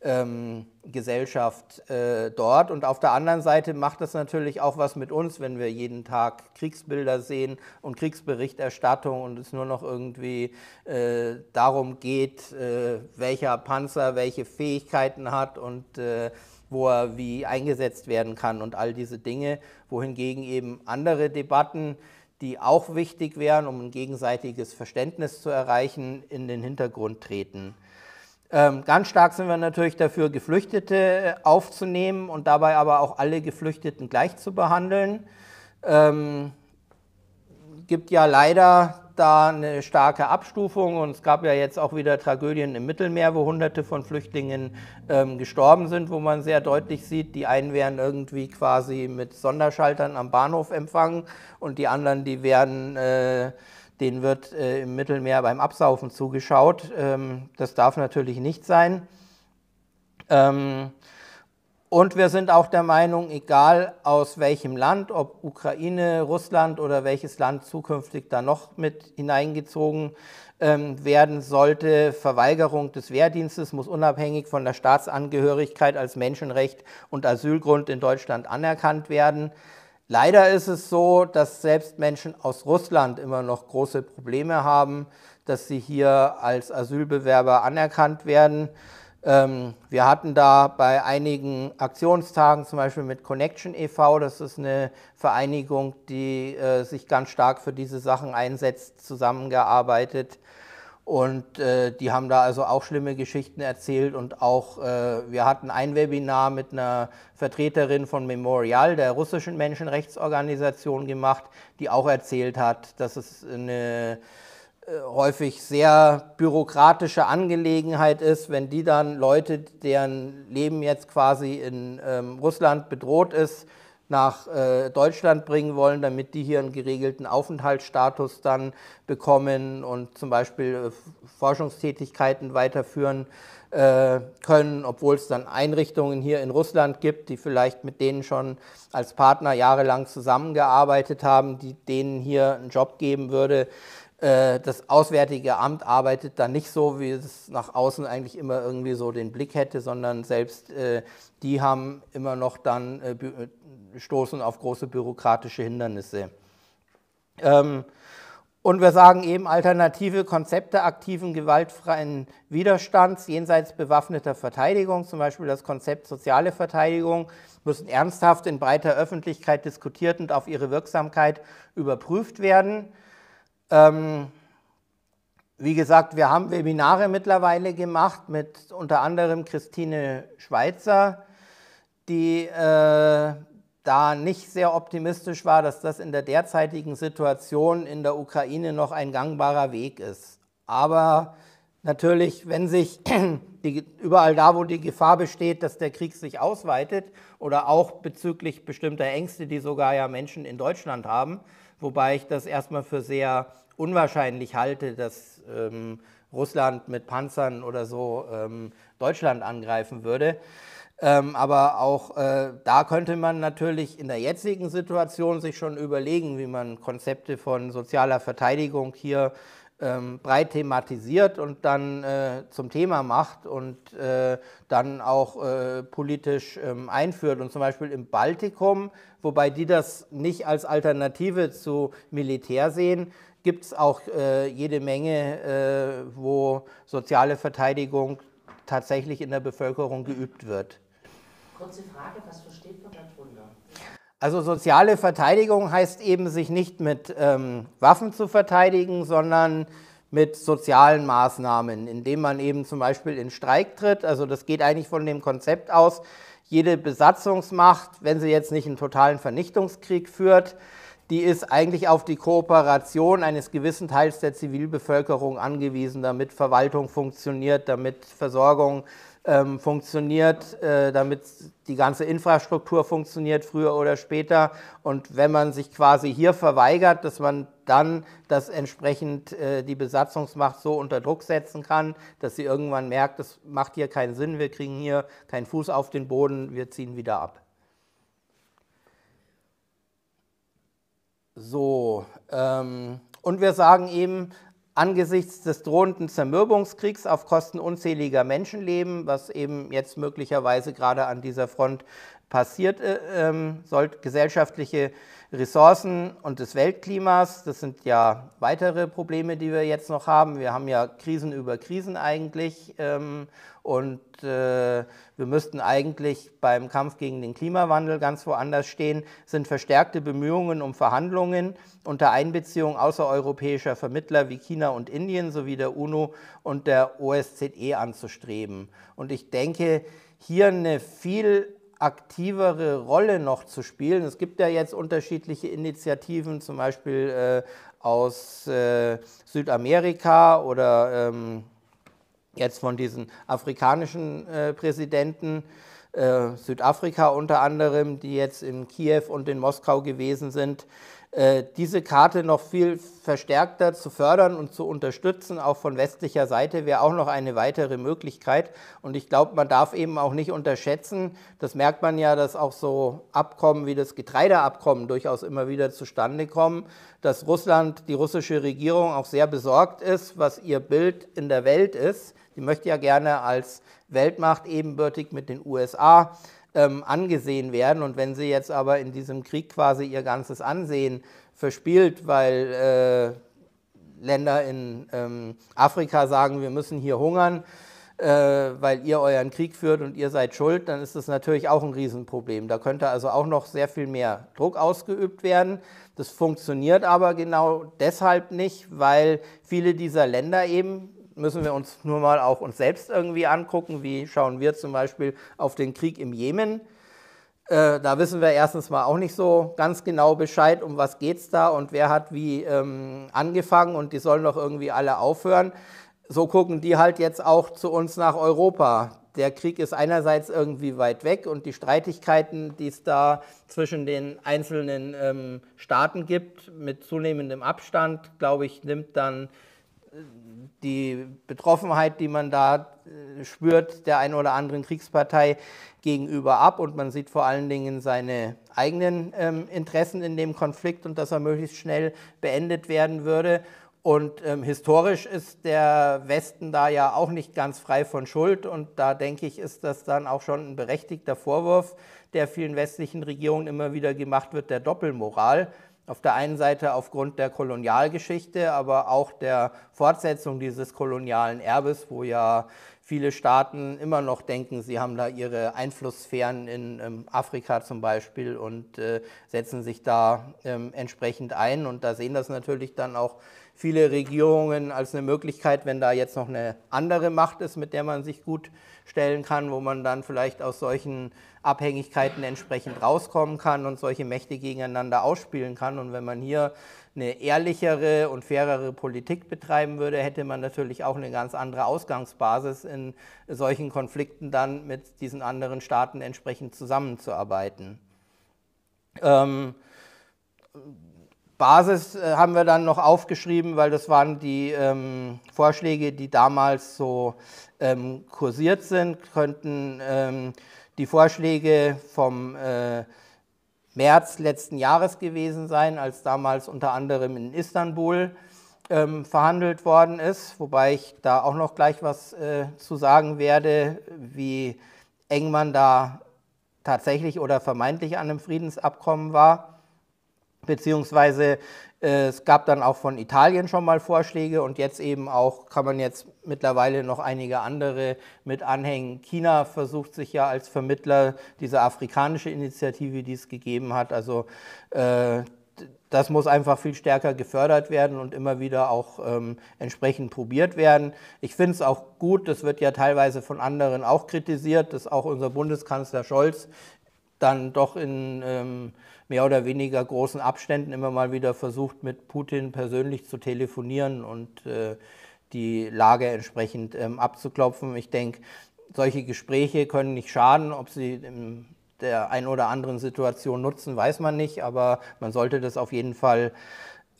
ähm, Gesellschaft äh, dort. Und auf der anderen Seite macht das natürlich auch was mit uns, wenn wir jeden Tag Kriegsbilder sehen und Kriegsberichterstattung und es nur noch irgendwie äh, darum geht, äh, welcher Panzer welche Fähigkeiten hat und äh, wo er wie eingesetzt werden kann und all diese Dinge, wohingegen eben andere Debatten, die auch wichtig wären, um ein gegenseitiges Verständnis zu erreichen, in den Hintergrund treten. Ähm, ganz stark sind wir natürlich dafür, Geflüchtete äh, aufzunehmen und dabei aber auch alle Geflüchteten gleich zu behandeln. Ähm, gibt ja leider da eine starke Abstufung und es gab ja jetzt auch wieder Tragödien im Mittelmeer, wo Hunderte von Flüchtlingen ähm, gestorben sind, wo man sehr deutlich sieht, die einen werden irgendwie quasi mit Sonderschaltern am Bahnhof empfangen und die anderen, die werden... Äh, denen wird äh, im Mittelmeer beim Absaufen zugeschaut. Ähm, das darf natürlich nicht sein. Ähm, und wir sind auch der Meinung, egal aus welchem Land, ob Ukraine, Russland oder welches Land zukünftig da noch mit hineingezogen ähm, werden sollte, Verweigerung des Wehrdienstes muss unabhängig von der Staatsangehörigkeit als Menschenrecht und Asylgrund in Deutschland anerkannt werden. Leider ist es so, dass selbst Menschen aus Russland immer noch große Probleme haben, dass sie hier als Asylbewerber anerkannt werden. Ähm, wir hatten da bei einigen Aktionstagen, zum Beispiel mit Connection e.V., das ist eine Vereinigung, die äh, sich ganz stark für diese Sachen einsetzt, zusammengearbeitet. Und äh, die haben da also auch schlimme Geschichten erzählt. Und auch äh, wir hatten ein Webinar mit einer Vertreterin von Memorial, der russischen Menschenrechtsorganisation, gemacht, die auch erzählt hat, dass es eine äh, häufig sehr bürokratische Angelegenheit ist, wenn die dann Leute, deren Leben jetzt quasi in ähm, Russland bedroht ist, nach äh, Deutschland bringen wollen, damit die hier einen geregelten Aufenthaltsstatus dann bekommen und zum Beispiel äh, Forschungstätigkeiten weiterführen äh, können, obwohl es dann Einrichtungen hier in Russland gibt, die vielleicht mit denen schon als Partner jahrelang zusammengearbeitet haben, die denen hier einen Job geben würde. Äh, das Auswärtige Amt arbeitet da nicht so, wie es nach außen eigentlich immer irgendwie so den Blick hätte, sondern selbst äh, die haben immer noch dann äh, äh, stoßen auf große bürokratische Hindernisse. Ähm, und wir sagen eben alternative Konzepte aktiven gewaltfreien Widerstands jenseits bewaffneter Verteidigung, zum Beispiel das Konzept soziale Verteidigung, müssen ernsthaft in breiter Öffentlichkeit diskutiert und auf ihre Wirksamkeit überprüft werden. Ähm, wie gesagt, wir haben Webinare mittlerweile gemacht mit unter anderem Christine Schweizer, die äh, da nicht sehr optimistisch war, dass das in der derzeitigen Situation in der Ukraine noch ein gangbarer Weg ist. Aber natürlich, wenn sich <clears throat> die, überall da, wo die Gefahr besteht, dass der Krieg sich ausweitet oder auch bezüglich bestimmter Ängste, die sogar ja Menschen in Deutschland haben, wobei ich das erstmal für sehr unwahrscheinlich halte, dass ähm, Russland mit Panzern oder so ähm, Deutschland angreifen würde. Ähm, aber auch äh, da könnte man natürlich in der jetzigen Situation sich schon überlegen, wie man Konzepte von sozialer Verteidigung hier ähm, breit thematisiert und dann äh, zum Thema macht und äh, dann auch äh, politisch ähm, einführt. Und zum Beispiel im Baltikum wobei die das nicht als Alternative zu Militär sehen, gibt es auch äh, jede Menge, äh, wo soziale Verteidigung tatsächlich in der Bevölkerung geübt wird. Kurze Frage, was versteht man darunter? Also soziale Verteidigung heißt eben, sich nicht mit ähm, Waffen zu verteidigen, sondern mit sozialen Maßnahmen, indem man eben zum Beispiel in Streik tritt. Also das geht eigentlich von dem Konzept aus, jede Besatzungsmacht, wenn sie jetzt nicht einen totalen Vernichtungskrieg führt, die ist eigentlich auf die Kooperation eines gewissen Teils der Zivilbevölkerung angewiesen, damit Verwaltung funktioniert, damit Versorgung ähm, funktioniert, äh, damit die ganze Infrastruktur funktioniert, früher oder später. Und wenn man sich quasi hier verweigert, dass man dann das entsprechend äh, die Besatzungsmacht so unter Druck setzen kann, dass sie irgendwann merkt, das macht hier keinen Sinn, wir kriegen hier keinen Fuß auf den Boden, wir ziehen wieder ab. So, ähm, und wir sagen eben, angesichts des drohenden Zermürbungskriegs auf Kosten unzähliger Menschenleben, was eben jetzt möglicherweise gerade an dieser Front passiert, äh, äh, gesellschaftliche Ressourcen und des Weltklimas, das sind ja weitere Probleme, die wir jetzt noch haben. Wir haben ja Krisen über Krisen eigentlich ähm, und äh, wir müssten eigentlich beim Kampf gegen den Klimawandel ganz woanders stehen, sind verstärkte Bemühungen um Verhandlungen unter Einbeziehung außereuropäischer Vermittler wie China und Indien sowie der UNO und der OSZE anzustreben. Und ich denke, hier eine viel aktivere Rolle noch zu spielen. Es gibt ja jetzt unterschiedliche Initiativen, zum Beispiel äh, aus äh, Südamerika oder ähm, jetzt von diesen afrikanischen äh, Präsidenten, äh, Südafrika unter anderem, die jetzt in Kiew und in Moskau gewesen sind. Äh, diese Karte noch viel verstärkter zu fördern und zu unterstützen, auch von westlicher Seite, wäre auch noch eine weitere Möglichkeit. Und ich glaube, man darf eben auch nicht unterschätzen, das merkt man ja, dass auch so Abkommen wie das Getreideabkommen durchaus immer wieder zustande kommen, dass Russland, die russische Regierung auch sehr besorgt ist, was ihr Bild in der Welt ist. Die möchte ja gerne als Weltmacht ebenbürtig mit den USA ähm, angesehen werden. Und wenn sie jetzt aber in diesem Krieg quasi ihr ganzes Ansehen verspielt, weil äh, Länder in ähm, Afrika sagen, wir müssen hier hungern, äh, weil ihr euren Krieg führt und ihr seid schuld, dann ist das natürlich auch ein Riesenproblem. Da könnte also auch noch sehr viel mehr Druck ausgeübt werden. Das funktioniert aber genau deshalb nicht, weil viele dieser Länder eben müssen wir uns nur mal auch uns selbst irgendwie angucken. Wie schauen wir zum Beispiel auf den Krieg im Jemen? Äh, da wissen wir erstens mal auch nicht so ganz genau Bescheid, um was geht es da und wer hat wie ähm, angefangen und die sollen doch irgendwie alle aufhören. So gucken die halt jetzt auch zu uns nach Europa. Der Krieg ist einerseits irgendwie weit weg und die Streitigkeiten, die es da zwischen den einzelnen ähm, Staaten gibt, mit zunehmendem Abstand, glaube ich, nimmt dann die Betroffenheit, die man da äh, spürt, der einen oder anderen Kriegspartei gegenüber ab. Und man sieht vor allen Dingen seine eigenen ähm, Interessen in dem Konflikt und dass er möglichst schnell beendet werden würde. Und ähm, historisch ist der Westen da ja auch nicht ganz frei von Schuld. Und da denke ich, ist das dann auch schon ein berechtigter Vorwurf, der vielen westlichen Regierungen immer wieder gemacht wird, der Doppelmoral auf der einen Seite aufgrund der Kolonialgeschichte, aber auch der Fortsetzung dieses kolonialen Erbes, wo ja viele Staaten immer noch denken, sie haben da ihre Einflusssphären in ähm, Afrika zum Beispiel und äh, setzen sich da ähm, entsprechend ein. Und da sehen das natürlich dann auch viele Regierungen als eine Möglichkeit, wenn da jetzt noch eine andere Macht ist, mit der man sich gut stellen kann, wo man dann vielleicht aus solchen Abhängigkeiten entsprechend rauskommen kann und solche Mächte gegeneinander ausspielen kann. Und wenn man hier eine ehrlichere und fairere Politik betreiben würde, hätte man natürlich auch eine ganz andere Ausgangsbasis in solchen Konflikten dann mit diesen anderen Staaten entsprechend zusammenzuarbeiten. Ähm, Basis äh, haben wir dann noch aufgeschrieben, weil das waren die ähm, Vorschläge, die damals so ähm, kursiert sind, könnten ähm, die Vorschläge vom äh, März letzten Jahres gewesen sein, als damals unter anderem in Istanbul ähm, verhandelt worden ist, wobei ich da auch noch gleich was äh, zu sagen werde, wie eng man da tatsächlich oder vermeintlich an einem Friedensabkommen war. Beziehungsweise äh, es gab dann auch von Italien schon mal Vorschläge und jetzt eben auch kann man jetzt mittlerweile noch einige andere mit anhängen. China versucht sich ja als Vermittler diese afrikanische Initiative, die es gegeben hat. Also äh, das muss einfach viel stärker gefördert werden und immer wieder auch ähm, entsprechend probiert werden. Ich finde es auch gut, das wird ja teilweise von anderen auch kritisiert, dass auch unser Bundeskanzler Scholz dann doch in ähm, mehr oder weniger großen Abständen immer mal wieder versucht, mit Putin persönlich zu telefonieren und äh, die Lage entsprechend ähm, abzuklopfen. Ich denke, solche Gespräche können nicht schaden, ob sie im der ein oder anderen Situation nutzen, weiß man nicht, aber man sollte das auf jeden Fall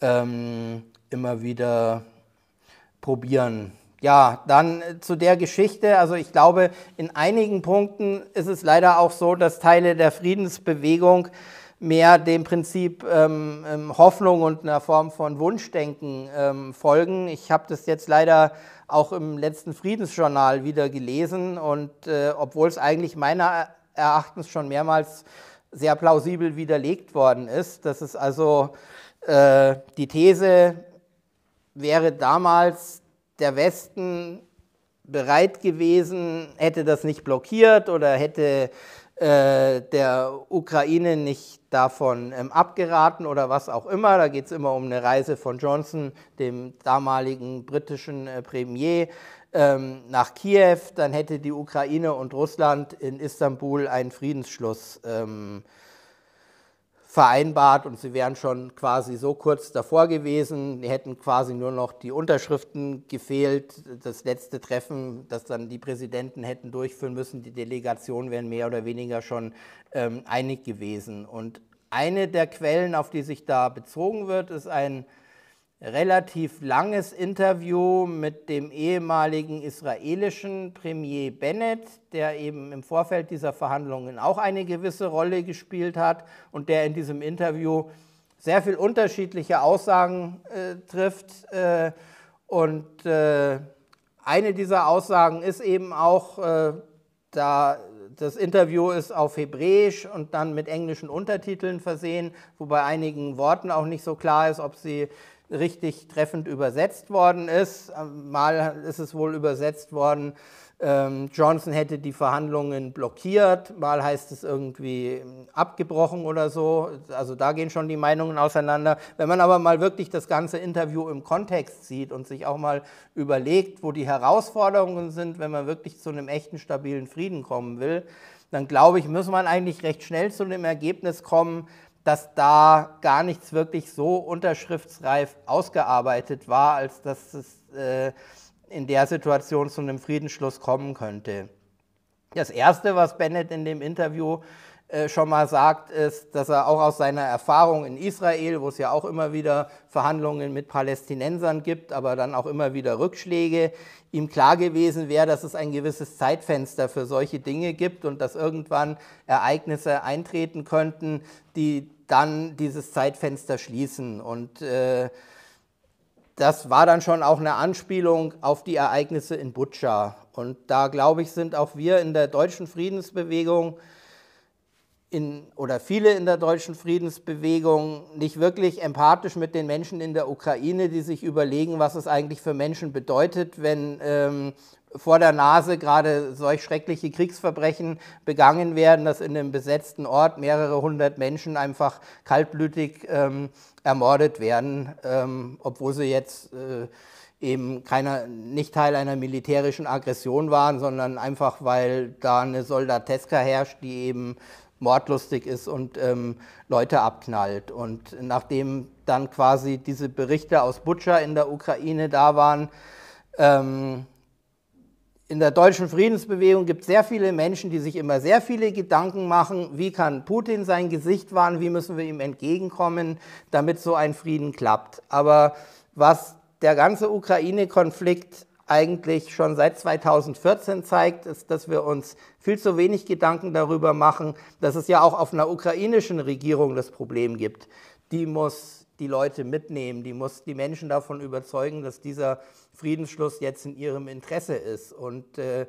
ähm, immer wieder probieren. Ja, dann äh, zu der Geschichte. Also ich glaube, in einigen Punkten ist es leider auch so, dass Teile der Friedensbewegung mehr dem Prinzip ähm, ähm, Hoffnung und einer Form von Wunschdenken ähm, folgen. Ich habe das jetzt leider auch im letzten Friedensjournal wieder gelesen und äh, obwohl es eigentlich meiner Erachtens schon mehrmals sehr plausibel widerlegt worden ist, dass es also äh, die These wäre damals der Westen bereit gewesen, hätte das nicht blockiert oder hätte äh, der Ukraine nicht davon ähm, abgeraten oder was auch immer. Da geht es immer um eine Reise von Johnson, dem damaligen britischen äh, Premier, ähm, nach Kiew. Dann hätte die Ukraine und Russland in Istanbul einen Friedensschluss ähm, äh, vereinbart und sie wären schon quasi so kurz davor gewesen, hätten quasi nur noch die Unterschriften gefehlt, das letzte Treffen, das dann die Präsidenten hätten durchführen müssen, die Delegation wären mehr oder weniger schon ähm, einig gewesen. Und eine der Quellen, auf die sich da bezogen wird, ist ein relativ langes Interview mit dem ehemaligen israelischen Premier Bennett, der eben im Vorfeld dieser Verhandlungen auch eine gewisse Rolle gespielt hat und der in diesem Interview sehr viel unterschiedliche Aussagen äh, trifft. Äh, und äh, eine dieser Aussagen ist eben auch, äh, da das Interview ist auf Hebräisch und dann mit englischen Untertiteln versehen, wobei einigen Worten auch nicht so klar ist, ob sie richtig treffend übersetzt worden ist. Mal ist es wohl übersetzt worden, ähm, Johnson hätte die Verhandlungen blockiert, mal heißt es irgendwie ähm, abgebrochen oder so. Also da gehen schon die Meinungen auseinander. Wenn man aber mal wirklich das ganze Interview im Kontext sieht und sich auch mal überlegt, wo die Herausforderungen sind, wenn man wirklich zu einem echten, stabilen Frieden kommen will, dann glaube ich, muss man eigentlich recht schnell zu dem Ergebnis kommen, dass da gar nichts wirklich so unterschriftsreif ausgearbeitet war, als dass es äh, in der Situation zu einem Friedensschluss kommen könnte. Das Erste, was Bennett in dem Interview äh, schon mal sagt, ist, dass er auch aus seiner Erfahrung in Israel, wo es ja auch immer wieder Verhandlungen mit Palästinensern gibt, aber dann auch immer wieder Rückschläge, ihm klar gewesen wäre, dass es ein gewisses Zeitfenster für solche Dinge gibt und dass irgendwann Ereignisse eintreten könnten, die dann dieses Zeitfenster schließen. Und äh, das war dann schon auch eine Anspielung auf die Ereignisse in Butscha. Und da, glaube ich, sind auch wir in der deutschen Friedensbewegung in, oder viele in der deutschen Friedensbewegung nicht wirklich empathisch mit den Menschen in der Ukraine, die sich überlegen, was es eigentlich für Menschen bedeutet, wenn ähm, vor der Nase gerade solch schreckliche Kriegsverbrechen begangen werden, dass in einem besetzten Ort mehrere hundert Menschen einfach kaltblütig ähm, ermordet werden, ähm, obwohl sie jetzt äh, eben keiner, nicht Teil einer militärischen Aggression waren, sondern einfach, weil da eine Soldateska herrscht, die eben mordlustig ist und ähm, Leute abknallt. Und nachdem dann quasi diese Berichte aus Butscha in der Ukraine da waren, ähm, in der deutschen Friedensbewegung gibt es sehr viele Menschen, die sich immer sehr viele Gedanken machen, wie kann Putin sein Gesicht wahren, wie müssen wir ihm entgegenkommen, damit so ein Frieden klappt. Aber was der ganze Ukraine-Konflikt eigentlich schon seit 2014 zeigt, ist, dass wir uns viel zu wenig Gedanken darüber machen, dass es ja auch auf einer ukrainischen Regierung das Problem gibt. Die muss die Leute mitnehmen, die muss die Menschen davon überzeugen, dass dieser Friedensschluss jetzt in ihrem Interesse ist. Und äh,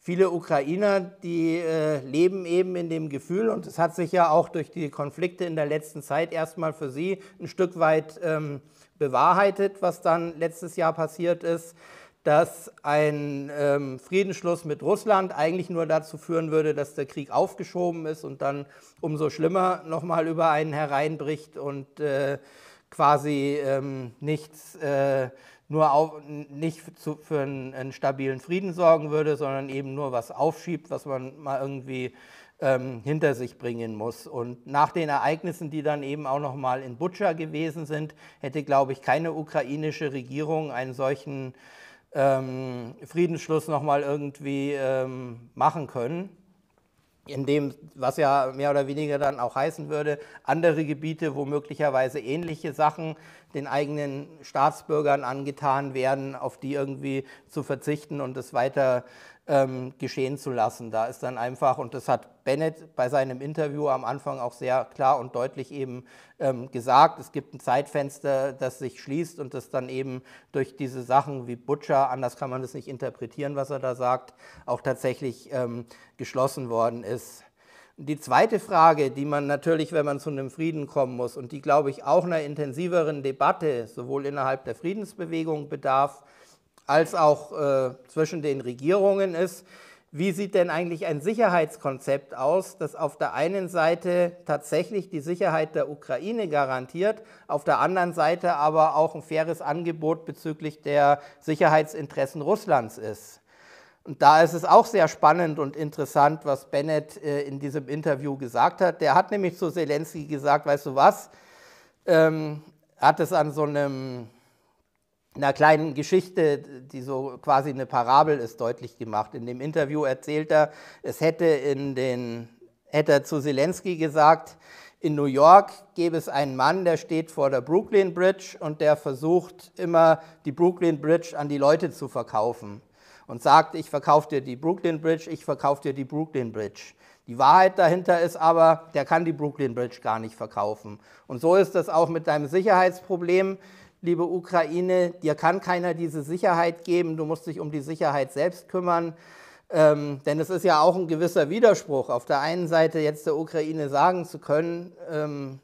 viele Ukrainer, die äh, leben eben in dem Gefühl, und es hat sich ja auch durch die Konflikte in der letzten Zeit erstmal für sie ein Stück weit ähm, bewahrheitet, was dann letztes Jahr passiert ist dass ein ähm, Friedensschluss mit Russland eigentlich nur dazu führen würde, dass der Krieg aufgeschoben ist und dann umso schlimmer nochmal über einen hereinbricht und äh, quasi ähm, nichts äh, nur auf, nicht zu, für einen, einen, stabilen Frieden sorgen würde, sondern eben nur was aufschiebt, was man mal irgendwie ähm, hinter sich bringen muss. Und nach den Ereignissen, die dann eben auch nochmal in Butscha gewesen sind, hätte, glaube ich, keine ukrainische Regierung einen solchen ähm, Friedensschluss nochmal irgendwie ähm, machen können. In dem, was ja mehr oder weniger dann auch heißen würde, andere Gebiete, wo möglicherweise ähnliche Sachen den eigenen Staatsbürgern angetan werden, auf die irgendwie zu verzichten und das weiter ähm, geschehen zu lassen. Da ist dann einfach, und das hat Bennett bei seinem Interview am Anfang auch sehr klar und deutlich eben ähm, gesagt, es gibt ein Zeitfenster, das sich schließt und das dann eben durch diese Sachen wie Butcher, anders kann man das nicht interpretieren, was er da sagt, auch tatsächlich ähm, geschlossen worden ist. Die zweite Frage, die man natürlich, wenn man zu einem Frieden kommen muss und die, glaube ich, auch einer intensiveren Debatte sowohl innerhalb der Friedensbewegung bedarf, als auch äh, zwischen den Regierungen ist, wie sieht denn eigentlich ein Sicherheitskonzept aus, das auf der einen Seite tatsächlich die Sicherheit der Ukraine garantiert, auf der anderen Seite aber auch ein faires Angebot bezüglich der Sicherheitsinteressen Russlands ist? Und da ist es auch sehr spannend und interessant, was Bennett äh, in diesem Interview gesagt hat. Der hat nämlich zu Zelensky gesagt, weißt du was, ähm, hat es an so einem, einer kleinen Geschichte, die so quasi eine Parabel ist, deutlich gemacht. In dem Interview erzählt er, es hätte in den, hätte er zu Zelensky gesagt, in New York gäbe es einen Mann, der steht vor der Brooklyn Bridge und der versucht immer, die Brooklyn Bridge an die Leute zu verkaufen und sagt, ich verkaufe dir die Brooklyn Bridge, ich verkaufe dir die Brooklyn Bridge. Die Wahrheit dahinter ist aber, der kann die Brooklyn Bridge gar nicht verkaufen. Und so ist das auch mit deinem Sicherheitsproblem, liebe Ukraine. Dir kann keiner diese Sicherheit geben, du musst dich um die Sicherheit selbst kümmern. Ähm, denn es ist ja auch ein gewisser Widerspruch, auf der einen Seite jetzt der Ukraine sagen zu können, ähm,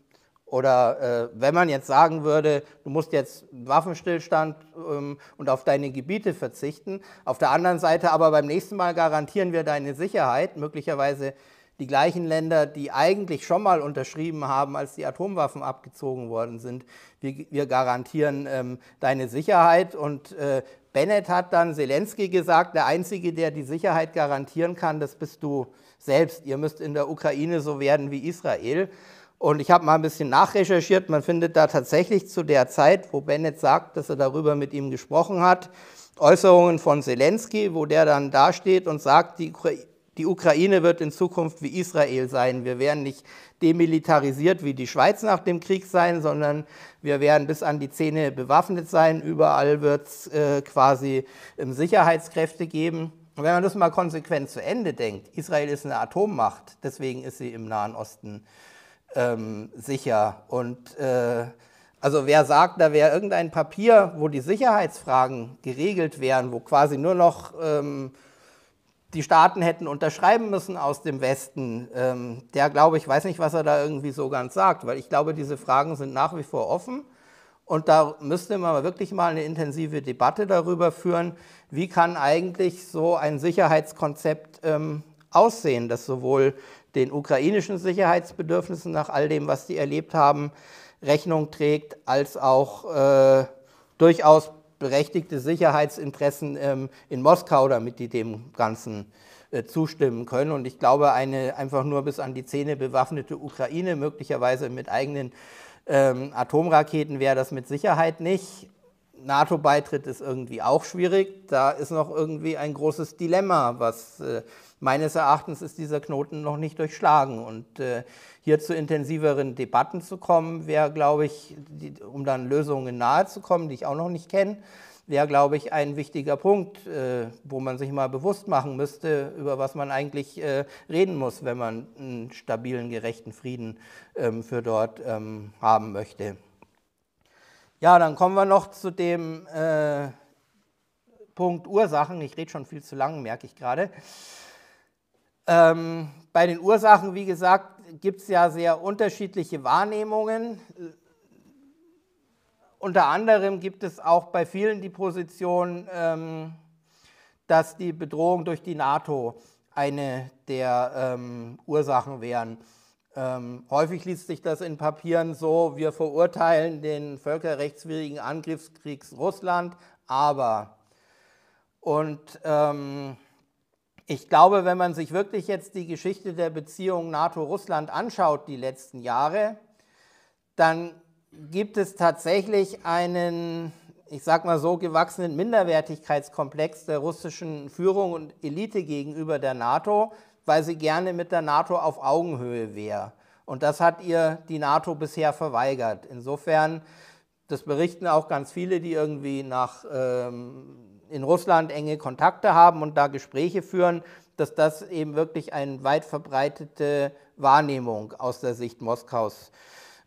oder äh, wenn man jetzt sagen würde, du musst jetzt Waffenstillstand ähm, und auf deine Gebiete verzichten, auf der anderen Seite aber beim nächsten Mal garantieren wir deine Sicherheit, möglicherweise die gleichen Länder, die eigentlich schon mal unterschrieben haben, als die Atomwaffen abgezogen worden sind, wir, wir garantieren ähm, deine Sicherheit. Und äh, Bennett hat dann Zelensky gesagt, der Einzige, der die Sicherheit garantieren kann, das bist du selbst. Ihr müsst in der Ukraine so werden wie Israel. Und ich habe mal ein bisschen nachrecherchiert. Man findet da tatsächlich zu der Zeit, wo Bennett sagt, dass er darüber mit ihm gesprochen hat, Äußerungen von Zelensky, wo der dann dasteht und sagt, die, Ukra die Ukraine wird in Zukunft wie Israel sein. Wir werden nicht demilitarisiert wie die Schweiz nach dem Krieg sein, sondern wir werden bis an die Zähne bewaffnet sein. Überall wird es äh, quasi ähm, Sicherheitskräfte geben. Und wenn man das mal konsequent zu Ende denkt, Israel ist eine Atommacht, deswegen ist sie im Nahen Osten ähm, sicher. Und äh, also wer sagt, da wäre irgendein Papier, wo die Sicherheitsfragen geregelt wären, wo quasi nur noch ähm, die Staaten hätten unterschreiben müssen aus dem Westen, ähm, der glaube ich, weiß nicht, was er da irgendwie so ganz sagt, weil ich glaube, diese Fragen sind nach wie vor offen. Und da müsste man wirklich mal eine intensive Debatte darüber führen, wie kann eigentlich so ein Sicherheitskonzept ähm, aussehen, das sowohl den ukrainischen Sicherheitsbedürfnissen nach all dem, was die erlebt haben, Rechnung trägt, als auch äh, durchaus berechtigte Sicherheitsinteressen ähm, in Moskau damit die dem Ganzen äh, zustimmen können. Und ich glaube, eine einfach nur bis an die Zähne bewaffnete Ukraine, möglicherweise mit eigenen ähm, Atomraketen, wäre das mit Sicherheit nicht. NATO-Beitritt ist irgendwie auch schwierig. Da ist noch irgendwie ein großes Dilemma, was äh, meines Erachtens ist dieser Knoten noch nicht durchschlagen. Und äh, hier zu intensiveren Debatten zu kommen, wäre, glaube ich, die, um dann Lösungen nahezukommen, die ich auch noch nicht kenne, wäre, glaube ich, ein wichtiger Punkt, äh, wo man sich mal bewusst machen müsste, über was man eigentlich äh, reden muss, wenn man einen stabilen, gerechten Frieden ähm, für dort ähm, haben möchte. Ja, dann kommen wir noch zu dem äh, Punkt Ursachen. Ich rede schon viel zu lang, merke ich gerade. Ähm, bei den Ursachen, wie gesagt, gibt es ja sehr unterschiedliche Wahrnehmungen. Unter anderem gibt es auch bei vielen die Position, ähm, dass die Bedrohung durch die NATO eine der ähm, Ursachen wären. Ähm, häufig liest sich das in Papieren so, wir verurteilen den völkerrechtswidrigen Angriffskrieg Russland, aber und ähm, ich glaube, wenn man sich wirklich jetzt die Geschichte der Beziehung NATO-Russland anschaut, die letzten Jahre, dann gibt es tatsächlich einen, ich sag mal so, gewachsenen Minderwertigkeitskomplex der russischen Führung und Elite gegenüber der NATO, weil sie gerne mit der NATO auf Augenhöhe wäre. Und das hat ihr die NATO bisher verweigert. Insofern, das berichten auch ganz viele, die irgendwie nach ähm, in Russland enge Kontakte haben und da Gespräche führen, dass das eben wirklich eine weit verbreitete Wahrnehmung aus der Sicht Moskaus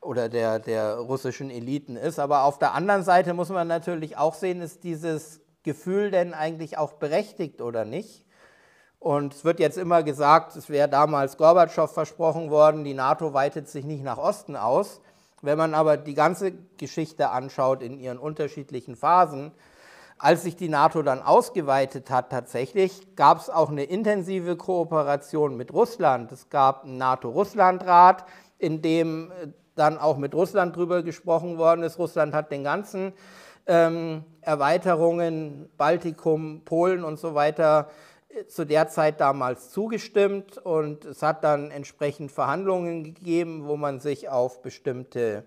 oder der, der russischen Eliten ist. Aber auf der anderen Seite muss man natürlich auch sehen, ist dieses Gefühl denn eigentlich auch berechtigt oder nicht? Und es wird jetzt immer gesagt, es wäre damals Gorbatschow versprochen worden, die NATO weitet sich nicht nach Osten aus. Wenn man aber die ganze Geschichte anschaut in ihren unterschiedlichen Phasen, als sich die NATO dann ausgeweitet hat tatsächlich, gab es auch eine intensive Kooperation mit Russland. Es gab einen NATO-Russland-Rat, in dem äh, dann auch mit Russland drüber gesprochen worden ist. Russland hat den ganzen ähm, Erweiterungen, Baltikum, Polen und so weiter äh, zu der Zeit damals zugestimmt und es hat dann entsprechend Verhandlungen gegeben, wo man sich auf bestimmte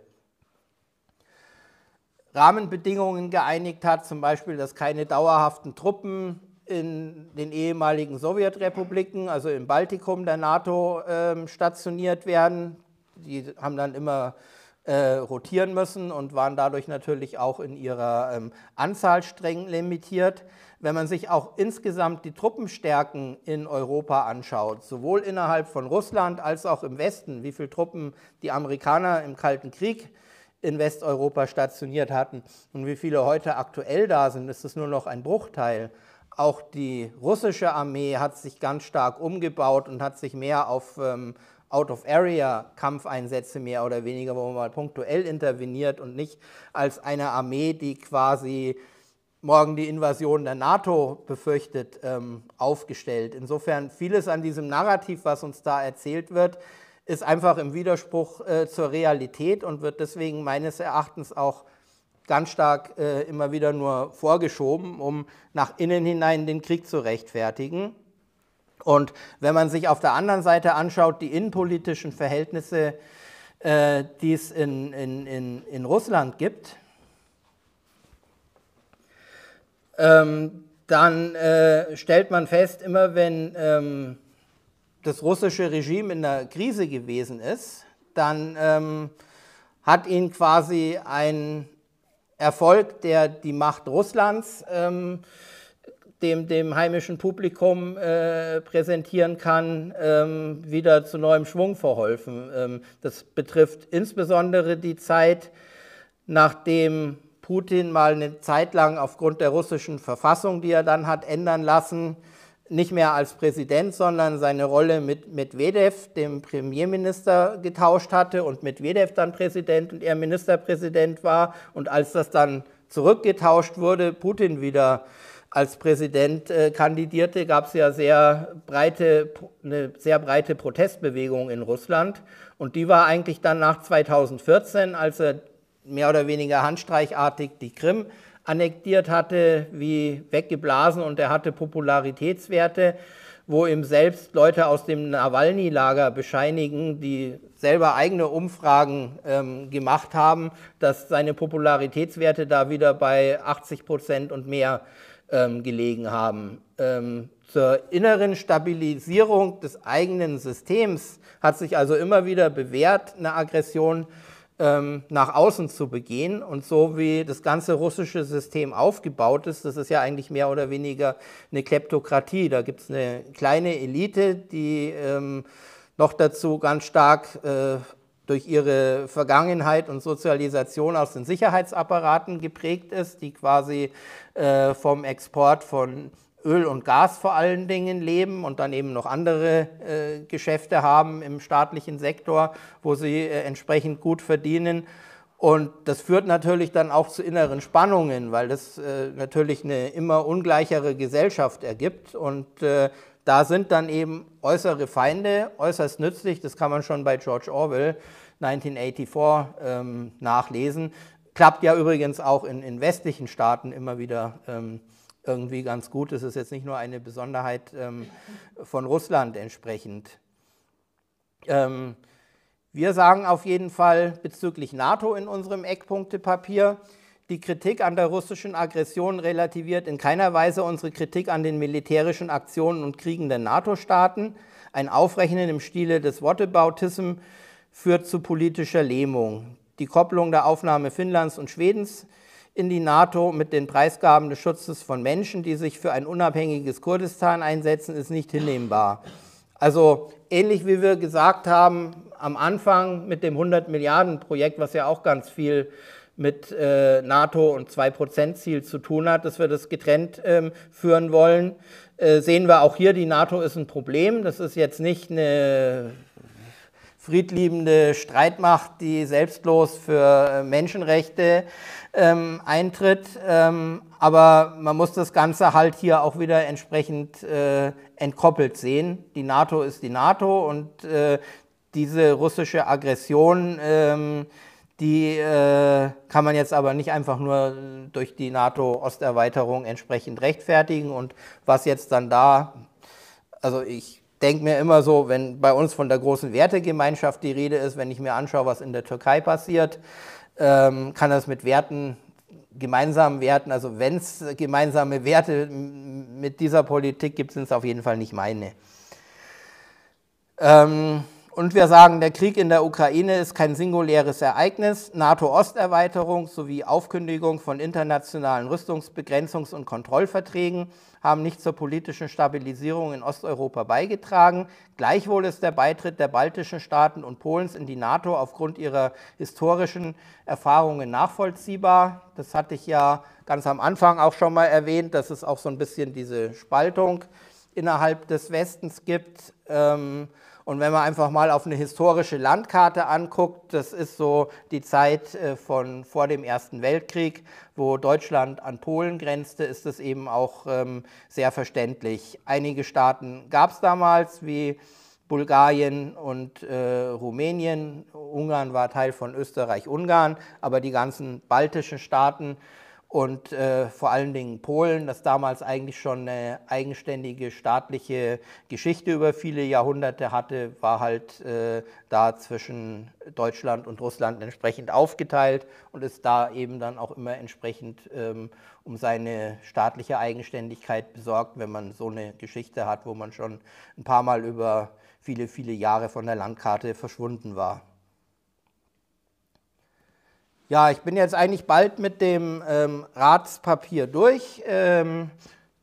Rahmenbedingungen geeinigt hat, zum Beispiel, dass keine dauerhaften Truppen in den ehemaligen Sowjetrepubliken, also im Baltikum der NATO, ähm, stationiert werden. Die haben dann immer äh, rotieren müssen und waren dadurch natürlich auch in ihrer ähm, Anzahl streng limitiert. Wenn man sich auch insgesamt die Truppenstärken in Europa anschaut, sowohl innerhalb von Russland als auch im Westen, wie viele Truppen die Amerikaner im Kalten Krieg in Westeuropa stationiert hatten und wie viele heute aktuell da sind, ist es nur noch ein Bruchteil. Auch die russische Armee hat sich ganz stark umgebaut und hat sich mehr auf ähm, Out-of-Area-Kampfeinsätze mehr oder weniger, wo man mal punktuell interveniert und nicht als eine Armee, die quasi morgen die Invasion der NATO befürchtet, ähm, aufgestellt. Insofern vieles an diesem Narrativ, was uns da erzählt wird, ist einfach im Widerspruch äh, zur Realität und wird deswegen meines Erachtens auch ganz stark äh, immer wieder nur vorgeschoben, um nach innen hinein den Krieg zu rechtfertigen. Und wenn man sich auf der anderen Seite anschaut, die innenpolitischen Verhältnisse, äh, die es in, in, in, in Russland gibt, ähm, dann äh, stellt man fest, immer wenn ähm, das russische Regime in der Krise gewesen ist, dann ähm, hat ihn quasi ein Erfolg, der die Macht Russlands ähm, dem, dem heimischen Publikum äh, präsentieren kann, ähm, wieder zu neuem Schwung verholfen. Ähm, das betrifft insbesondere die Zeit, nachdem Putin mal eine Zeit lang aufgrund der russischen Verfassung, die er dann hat ändern lassen, nicht mehr als Präsident, sondern seine Rolle mit Medvedev, dem Premierminister, getauscht hatte und Medvedev dann Präsident und er Ministerpräsident war. Und als das dann zurückgetauscht wurde, Putin wieder als Präsident äh, kandidierte, gab es ja sehr breite, eine sehr breite Protestbewegung in Russland. Und die war eigentlich dann nach 2014, als er mehr oder weniger handstreichartig die Krim annektiert hatte, wie weggeblasen und er hatte Popularitätswerte, wo ihm selbst Leute aus dem Nawalny-Lager bescheinigen, die selber eigene Umfragen ähm, gemacht haben, dass seine Popularitätswerte da wieder bei 80 Prozent und mehr ähm, gelegen haben. Ähm, zur inneren Stabilisierung des eigenen Systems hat sich also immer wieder bewährt, eine Aggression ähm, nach außen zu begehen. Und so wie das ganze russische System aufgebaut ist, das ist ja eigentlich mehr oder weniger eine Kleptokratie. Da gibt es eine kleine Elite, die ähm, noch dazu ganz stark äh, durch ihre Vergangenheit und Sozialisation aus den Sicherheitsapparaten geprägt ist, die quasi äh, vom Export von Öl und Gas vor allen Dingen leben und dann eben noch andere äh, Geschäfte haben im staatlichen Sektor, wo sie äh, entsprechend gut verdienen. Und das führt natürlich dann auch zu inneren Spannungen, weil das äh, natürlich eine immer ungleichere Gesellschaft ergibt. Und äh, da sind dann eben äußere Feinde äußerst nützlich. Das kann man schon bei George Orwell 1984 ähm, nachlesen. Klappt ja übrigens auch in, in westlichen Staaten immer wieder. Ähm, irgendwie ganz gut ist. Es ist jetzt nicht nur eine Besonderheit ähm, von Russland entsprechend. Ähm, wir sagen auf jeden Fall bezüglich NATO in unserem Eckpunktepapier, die Kritik an der russischen Aggression relativiert in keiner Weise unsere Kritik an den militärischen Aktionen und Kriegen der NATO-Staaten. Ein Aufrechnen im Stile des Whataboutism führt zu politischer Lähmung. Die Kopplung der Aufnahme Finnlands und Schwedens in die NATO mit den Preisgaben des Schutzes von Menschen, die sich für ein unabhängiges Kurdistan einsetzen, ist nicht hinnehmbar. Also ähnlich wie wir gesagt haben am Anfang mit dem 100 Milliarden Projekt, was ja auch ganz viel mit äh, NATO und 2%-Ziel zu tun hat, dass wir das getrennt ähm, führen wollen, äh, sehen wir auch hier, die NATO ist ein Problem. Das ist jetzt nicht eine friedliebende Streitmacht, die selbstlos für äh, Menschenrechte ähm, eintritt. Ähm, aber man muss das Ganze halt hier auch wieder entsprechend äh, entkoppelt sehen. Die NATO ist die NATO und äh, diese russische Aggression, ähm, die äh, kann man jetzt aber nicht einfach nur durch die NATO-Osterweiterung entsprechend rechtfertigen. Und was jetzt dann da, also ich denke mir immer so, wenn bei uns von der großen Wertegemeinschaft die Rede ist, wenn ich mir anschaue, was in der Türkei passiert, ähm, kann das mit Werten, gemeinsamen Werten, also wenn es gemeinsame Werte mit dieser Politik gibt, sind es auf jeden Fall nicht meine. Ähm, und wir sagen, der Krieg in der Ukraine ist kein singuläres Ereignis. NATO-Osterweiterung sowie Aufkündigung von internationalen Rüstungsbegrenzungs- und Kontrollverträgen haben nicht zur politischen Stabilisierung in Osteuropa beigetragen. Gleichwohl ist der Beitritt der baltischen Staaten und Polens in die NATO aufgrund ihrer historischen Erfahrungen nachvollziehbar. Das hatte ich ja ganz am Anfang auch schon mal erwähnt, dass es auch so ein bisschen diese Spaltung innerhalb des Westens gibt. Ähm, und wenn man einfach mal auf eine historische Landkarte anguckt, das ist so die Zeit äh, von vor dem Ersten Weltkrieg, wo Deutschland an Polen grenzte, ist es eben auch ähm, sehr verständlich. Einige Staaten gab es damals, wie Bulgarien und äh, Rumänien. Ungarn war Teil von Österreich-Ungarn, aber die ganzen baltischen Staaten und äh, vor allen Dingen Polen, das damals eigentlich schon eine eigenständige staatliche Geschichte über viele Jahrhunderte hatte, war halt äh, da zwischen Deutschland und Russland entsprechend aufgeteilt und ist da eben dann auch immer entsprechend ähm, um seine staatliche Eigenständigkeit besorgt, wenn man so eine Geschichte hat, wo man schon ein paar Mal über viele, viele Jahre von der Landkarte verschwunden war. Ja, ich bin jetzt eigentlich bald mit dem ähm, Ratspapier durch. Ähm,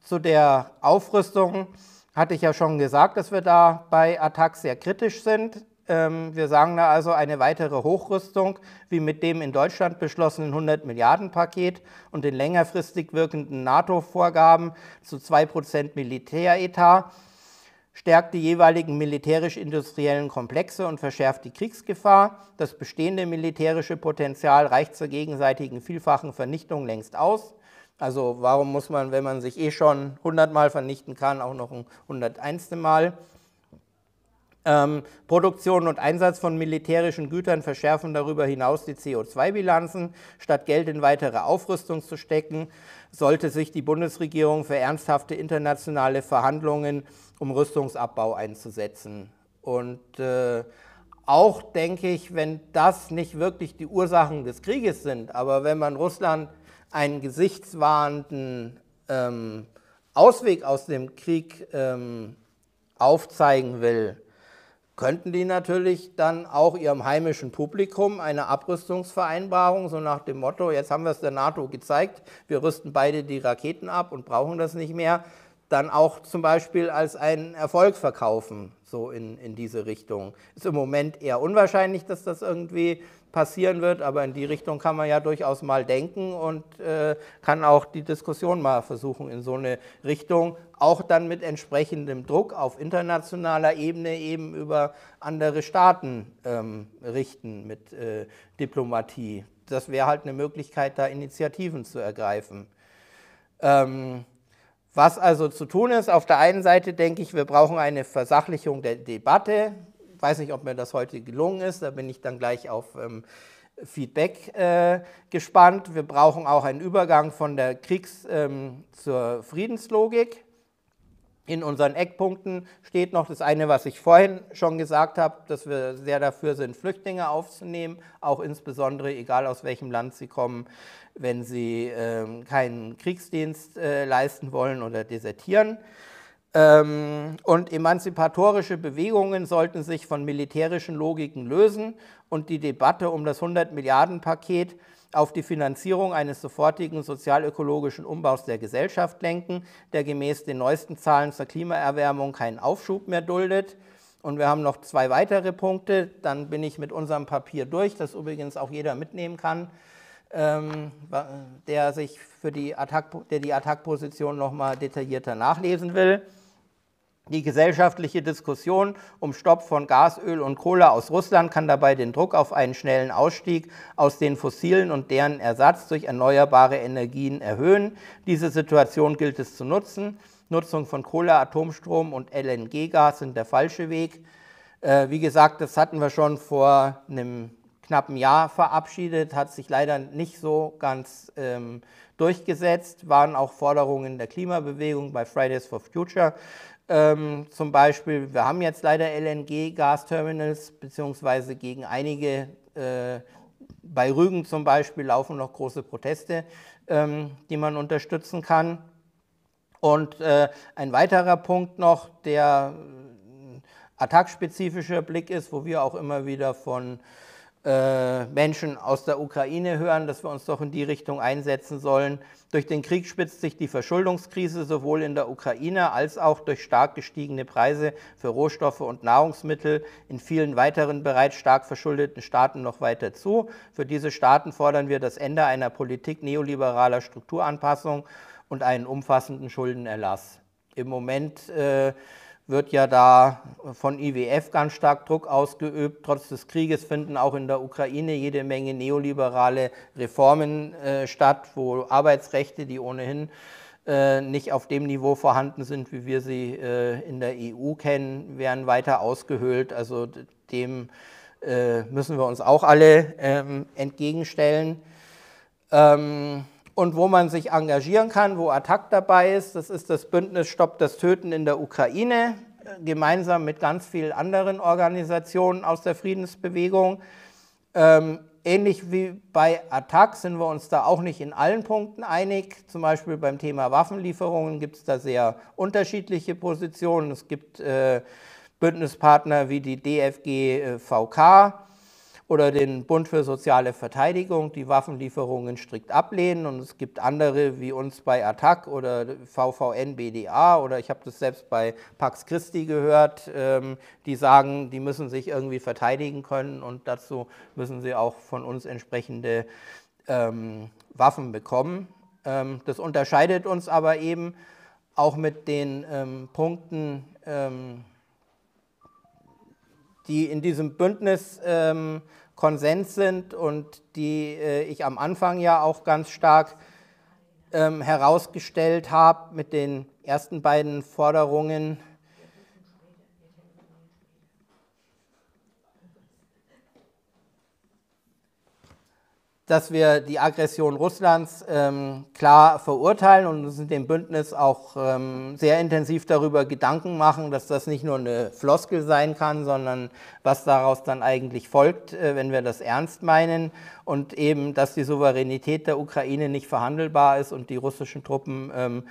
zu der Aufrüstung hatte ich ja schon gesagt, dass wir da bei Attac sehr kritisch sind. Ähm, wir sagen da also eine weitere Hochrüstung, wie mit dem in Deutschland beschlossenen 100 Milliarden Paket und den längerfristig wirkenden NATO-Vorgaben zu 2% Militäretat stärkt die jeweiligen militärisch-industriellen Komplexe und verschärft die Kriegsgefahr. Das bestehende militärische Potenzial reicht zur gegenseitigen vielfachen Vernichtung längst aus. Also warum muss man, wenn man sich eh schon 100 Mal vernichten kann, auch noch ein 101. Mal? Ähm, Produktion und Einsatz von militärischen Gütern verschärfen darüber hinaus die CO2-Bilanzen. Statt Geld in weitere Aufrüstung zu stecken, sollte sich die Bundesregierung für ernsthafte internationale Verhandlungen um Rüstungsabbau einzusetzen. Und äh, auch denke ich, wenn das nicht wirklich die Ursachen des Krieges sind, aber wenn man Russland einen gesichtswahrenden ähm, Ausweg aus dem Krieg ähm, aufzeigen will, könnten die natürlich dann auch ihrem heimischen Publikum eine Abrüstungsvereinbarung, so nach dem Motto, jetzt haben wir es der NATO gezeigt, wir rüsten beide die Raketen ab und brauchen das nicht mehr, dann auch zum Beispiel als einen Erfolg verkaufen, so in, in diese Richtung. Ist im Moment eher unwahrscheinlich, dass das irgendwie passieren wird, aber in die Richtung kann man ja durchaus mal denken und äh, kann auch die Diskussion mal versuchen in so eine Richtung, auch dann mit entsprechendem Druck auf internationaler Ebene eben über andere Staaten ähm, richten mit äh, Diplomatie. Das wäre halt eine Möglichkeit, da Initiativen zu ergreifen. Ähm, was also zu tun ist, auf der einen Seite denke ich, wir brauchen eine Versachlichung der Debatte. Ich weiß nicht, ob mir das heute gelungen ist, da bin ich dann gleich auf ähm, Feedback äh, gespannt. Wir brauchen auch einen Übergang von der Kriegs- ähm, zur Friedenslogik in unseren Eckpunkten steht noch das eine, was ich vorhin schon gesagt habe, dass wir sehr dafür sind, Flüchtlinge aufzunehmen, auch insbesondere, egal aus welchem Land sie kommen, wenn sie äh, keinen Kriegsdienst äh, leisten wollen oder desertieren. Ähm, und emanzipatorische Bewegungen sollten sich von militärischen Logiken lösen und die Debatte um das 100 Milliarden Paket auf die Finanzierung eines sofortigen sozialökologischen Umbaus der Gesellschaft lenken, der gemäß den neuesten Zahlen zur Klimaerwärmung keinen Aufschub mehr duldet. Und wir haben noch zwei weitere Punkte, dann bin ich mit unserem Papier durch, das übrigens auch jeder mitnehmen kann, ähm, der sich für die Attack, der die Attack-Position nochmal detaillierter nachlesen will. Die gesellschaftliche Diskussion um Stopp von Gas, Öl und Kohle aus Russland kann dabei den Druck auf einen schnellen Ausstieg aus den fossilen und deren Ersatz durch erneuerbare Energien erhöhen. Diese Situation gilt es zu nutzen. Nutzung von Kohle, Atomstrom und LNG-Gas sind der falsche Weg. Äh, wie gesagt, das hatten wir schon vor einem knappen Jahr verabschiedet, hat sich leider nicht so ganz ähm, durchgesetzt, waren auch Forderungen der Klimabewegung bei Fridays for Future ähm, zum Beispiel, wir haben jetzt leider LNG-Gasterminals, beziehungsweise gegen einige, äh, bei Rügen zum Beispiel, laufen noch große Proteste, ähm, die man unterstützen kann. Und äh, ein weiterer Punkt noch, der äh, attackspezifischer Blick ist, wo wir auch immer wieder von äh, Menschen aus der Ukraine hören, dass wir uns doch in die Richtung einsetzen sollen. Durch den Krieg spitzt sich die Verschuldungskrise sowohl in der Ukraine als auch durch stark gestiegene Preise für Rohstoffe und Nahrungsmittel in vielen weiteren bereits stark verschuldeten Staaten noch weiter zu. Für diese Staaten fordern wir das Ende einer Politik neoliberaler Strukturanpassung und einen umfassenden Schuldenerlass. Im Moment äh, wird ja da von IWF ganz stark Druck ausgeübt. Trotz des Krieges finden auch in der Ukraine jede Menge neoliberale Reformen äh, statt, wo Arbeitsrechte, die ohnehin äh, nicht auf dem Niveau vorhanden sind, wie wir sie äh, in der EU kennen, werden weiter ausgehöhlt. Also dem äh, müssen wir uns auch alle ähm, entgegenstellen. Ähm, und wo man sich engagieren kann, wo Attac dabei ist. Das ist das Bündnis Stopp das Töten in der Ukraine, äh, gemeinsam mit ganz vielen anderen Organisationen aus der Friedensbewegung. Ähm, ähnlich wie bei Attac sind wir uns da auch nicht in allen Punkten einig. Zum Beispiel beim Thema Waffenlieferungen gibt es da sehr unterschiedliche Positionen. Es gibt äh, Bündnispartner wie die DFG äh, VK oder den Bund für soziale Verteidigung, die Waffenlieferungen strikt ablehnen. Und es gibt andere wie uns bei ATTAC oder VVN BDA oder ich habe das selbst bei Pax Christi gehört, ähm, die sagen, die müssen sich irgendwie verteidigen können und dazu müssen sie auch von uns entsprechende ähm, Waffen bekommen. Ähm, das unterscheidet uns aber eben auch mit den Punkten, die in diesem Bündnis ähm, Konsens sind und die äh, ich am Anfang ja auch ganz stark ähm, herausgestellt habe mit den ersten beiden Forderungen dass wir die Aggression Russlands ähm, klar verurteilen und uns in dem Bündnis auch ähm, sehr intensiv darüber Gedanken machen, dass das nicht nur eine Floskel sein kann, sondern was daraus dann eigentlich folgt, äh, wenn wir das ernst meinen und eben, dass die Souveränität der Ukraine nicht verhandelbar ist und die russischen Truppen ähm,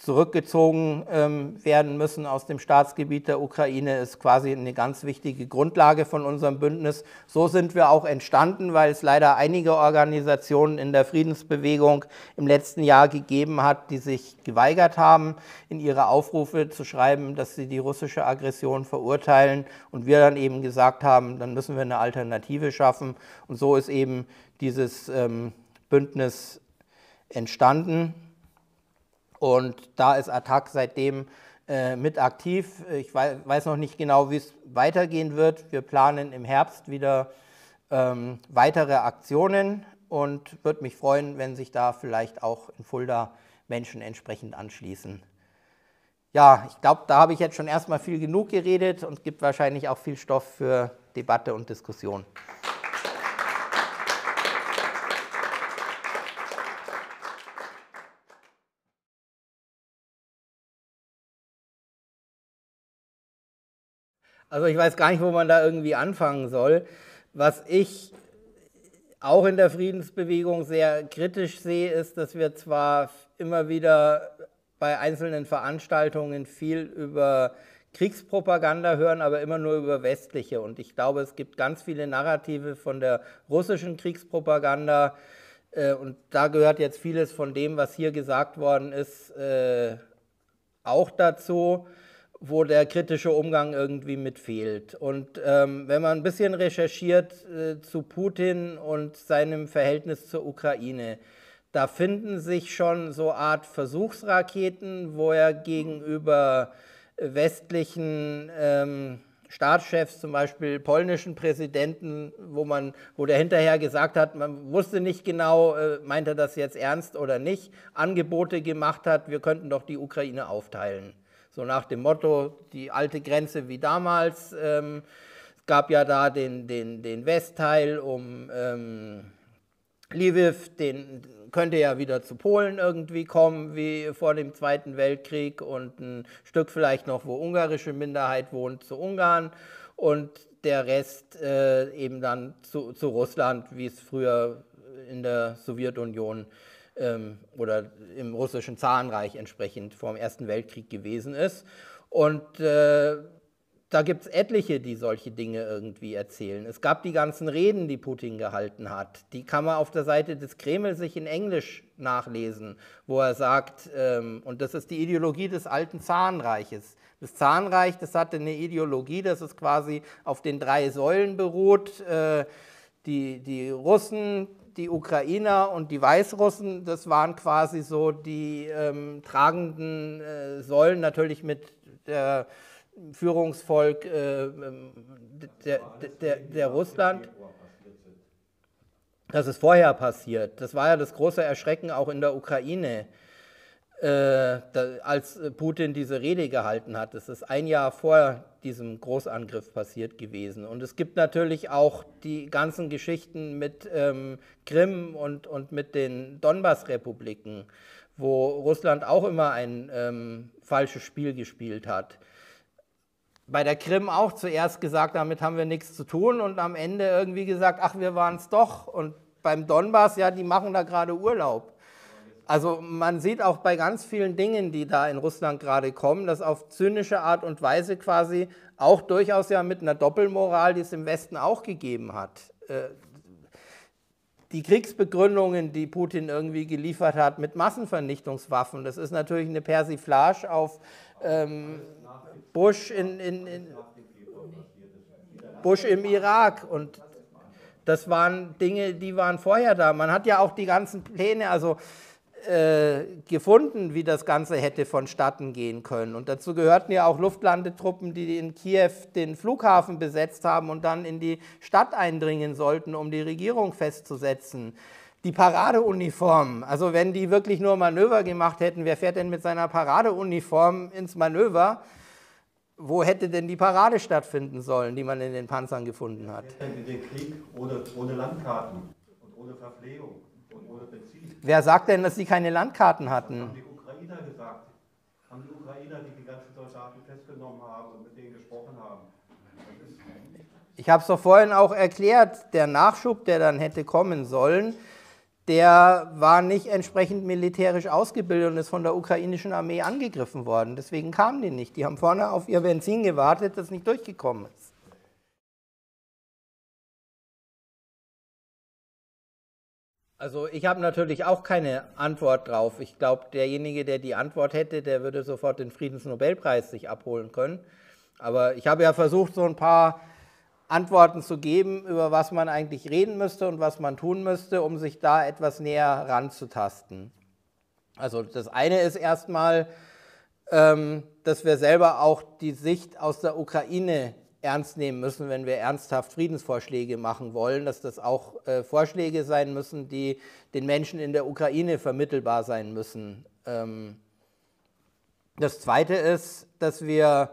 zurückgezogen ähm, werden müssen aus dem Staatsgebiet der Ukraine, ist quasi eine ganz wichtige Grundlage von unserem Bündnis. So sind wir auch entstanden, weil es leider einige Organisationen in der Friedensbewegung im letzten Jahr gegeben hat, die sich geweigert haben, in ihre Aufrufe zu schreiben, dass sie die russische Aggression verurteilen. Und wir dann eben gesagt haben, dann müssen wir eine Alternative schaffen. Und so ist eben dieses ähm, Bündnis entstanden. Und da ist Attac seitdem äh, mit aktiv. Ich weiß, weiß, noch nicht genau, wie es weitergehen wird. Wir planen im Herbst wieder ähm, weitere Aktionen und würde mich freuen, wenn sich da vielleicht auch in Fulda Menschen entsprechend anschließen. Ja, ich glaube, da habe ich jetzt schon erstmal viel genug geredet und gibt wahrscheinlich auch viel Stoff für Debatte und Diskussion. Also ich weiß gar nicht, wo man da irgendwie anfangen soll. Was ich auch in der Friedensbewegung sehr kritisch sehe, ist, dass wir zwar immer wieder bei einzelnen Veranstaltungen viel über Kriegspropaganda hören, aber immer nur über westliche. Und ich glaube, es gibt ganz viele Narrative von der russischen Kriegspropaganda. Äh, und da gehört jetzt vieles von dem, was hier gesagt worden ist, äh, auch dazu wo der kritische Umgang irgendwie mit fehlt. Und ähm, wenn man ein bisschen recherchiert äh, zu Putin und seinem Verhältnis zur Ukraine, da finden sich schon so Art Versuchsraketen, wo er gegenüber westlichen ähm, Staatschefs, zum Beispiel polnischen Präsidenten, wo man, wo der hinterher gesagt hat, man wusste nicht genau, äh, meint er das jetzt ernst oder nicht, Angebote gemacht hat, wir könnten doch die Ukraine aufteilen. So nach dem Motto, die alte Grenze wie damals. Ähm, es gab ja da den, den, den Westteil um ähm, Lviv, den könnte ja wieder zu Polen irgendwie kommen, wie vor dem Zweiten Weltkrieg und ein Stück vielleicht noch, wo ungarische Minderheit wohnt, zu Ungarn und der Rest äh, eben dann zu, zu Russland, wie es früher in der Sowjetunion war. Ähm, oder im russischen Zarenreich entsprechend vor dem Ersten Weltkrieg gewesen ist. Und äh, da gibt es etliche, die solche Dinge irgendwie erzählen. Es gab die ganzen Reden, die Putin gehalten hat. Die kann man auf der Seite des Kreml sich in Englisch nachlesen, wo er sagt, ähm, und das ist die Ideologie des alten Zarenreiches. Das Zahnreich, das hatte eine Ideologie, dass es quasi auf den drei Säulen beruht. Äh, die, die Russen, die Ukrainer und die Weißrussen, das waren quasi so die ähm, tragenden äh, Säulen, natürlich mit der Führungsvolk äh, ähm, der, der, der Russland. Das ist vorher passiert. Das war ja das große Erschrecken auch in der Ukraine äh, da, als äh, Putin diese Rede gehalten hat. Das ist ein Jahr vor diesem Großangriff passiert gewesen. Und es gibt natürlich auch die ganzen Geschichten mit ähm, Krim und, und mit den Donbass-Republiken, wo Russland auch immer ein ähm, falsches Spiel gespielt hat. Bei der Krim auch zuerst gesagt, damit haben wir nichts zu tun und am Ende irgendwie gesagt, ach, wir waren es doch. Und beim Donbass, ja, die machen da gerade Urlaub. Also man sieht auch bei ganz vielen Dingen, die da in Russland gerade kommen, dass auf zynische Art und Weise quasi auch durchaus ja mit einer Doppelmoral, die es im Westen auch gegeben hat. Äh, die Kriegsbegründungen, die Putin irgendwie geliefert hat mit Massenvernichtungswaffen, das ist natürlich eine Persiflage auf ähm, Bush, in, in, in, Bush im Irak und das waren Dinge, die waren vorher da. Man hat ja auch die ganzen Pläne, also äh, gefunden, wie das Ganze hätte vonstatten gehen können. Und dazu gehörten ja auch Luftlandetruppen, die in Kiew den Flughafen besetzt haben und dann in die Stadt eindringen sollten, um die Regierung festzusetzen. Die Paradeuniform, also wenn die wirklich nur Manöver gemacht hätten, wer fährt denn mit seiner Paradeuniform ins Manöver? Wo hätte denn die Parade stattfinden sollen, die man in den Panzern gefunden hat? Den Krieg ohne, ohne Landkarten und ohne Verpflegung. Wer sagt denn, dass sie keine Landkarten hatten? Das haben die Ukrainer gesagt. Haben die Ukrainer, die die ganzen Soldaten festgenommen haben und mit denen gesprochen haben. Ich habe es doch vorhin auch erklärt, der Nachschub, der dann hätte kommen sollen, der war nicht entsprechend militärisch ausgebildet und ist von der ukrainischen Armee angegriffen worden. Deswegen kamen die nicht. Die haben vorne auf ihr Benzin gewartet, das nicht durchgekommen ist. Also ich habe natürlich auch keine Antwort drauf. Ich glaube, derjenige, der die Antwort hätte, der würde sofort den Friedensnobelpreis sich abholen können. Aber ich habe ja versucht, so ein paar Antworten zu geben, über was man eigentlich reden müsste und was man tun müsste, um sich da etwas näher ranzutasten. Also das eine ist erstmal, ähm, dass wir selber auch die Sicht aus der Ukraine ernst nehmen müssen, wenn wir ernsthaft Friedensvorschläge machen wollen, dass das auch äh, Vorschläge sein müssen, die den Menschen in der Ukraine vermittelbar sein müssen. Ähm das Zweite ist, dass wir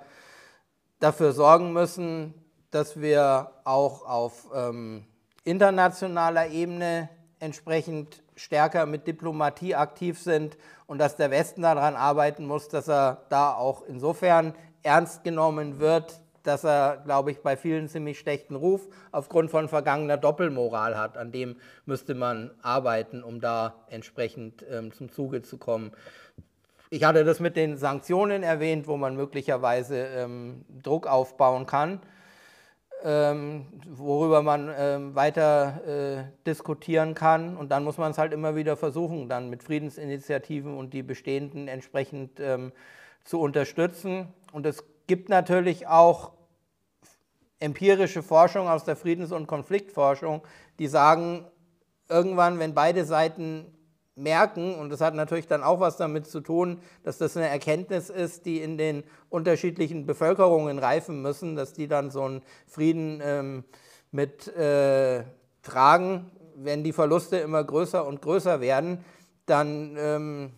dafür sorgen müssen, dass wir auch auf ähm, internationaler Ebene entsprechend stärker mit Diplomatie aktiv sind und dass der Westen daran arbeiten muss, dass er da auch insofern ernst genommen wird, dass er, glaube ich, bei vielen ziemlich schlechten Ruf aufgrund von vergangener Doppelmoral hat. An dem müsste man arbeiten, um da entsprechend ähm, zum Zuge zu kommen. Ich hatte das mit den Sanktionen erwähnt, wo man möglicherweise ähm, Druck aufbauen kann. Ähm, worüber man ähm, weiter äh, diskutieren kann. Und dann muss man es halt immer wieder versuchen, dann mit Friedensinitiativen und die bestehenden entsprechend ähm, zu unterstützen. Und es gibt natürlich auch empirische Forschung aus der Friedens- und Konfliktforschung, die sagen, irgendwann, wenn beide Seiten merken, und das hat natürlich dann auch was damit zu tun, dass das eine Erkenntnis ist, die in den unterschiedlichen Bevölkerungen reifen müssen, dass die dann so einen Frieden ähm, mit äh, tragen, wenn die Verluste immer größer und größer werden, dann ähm,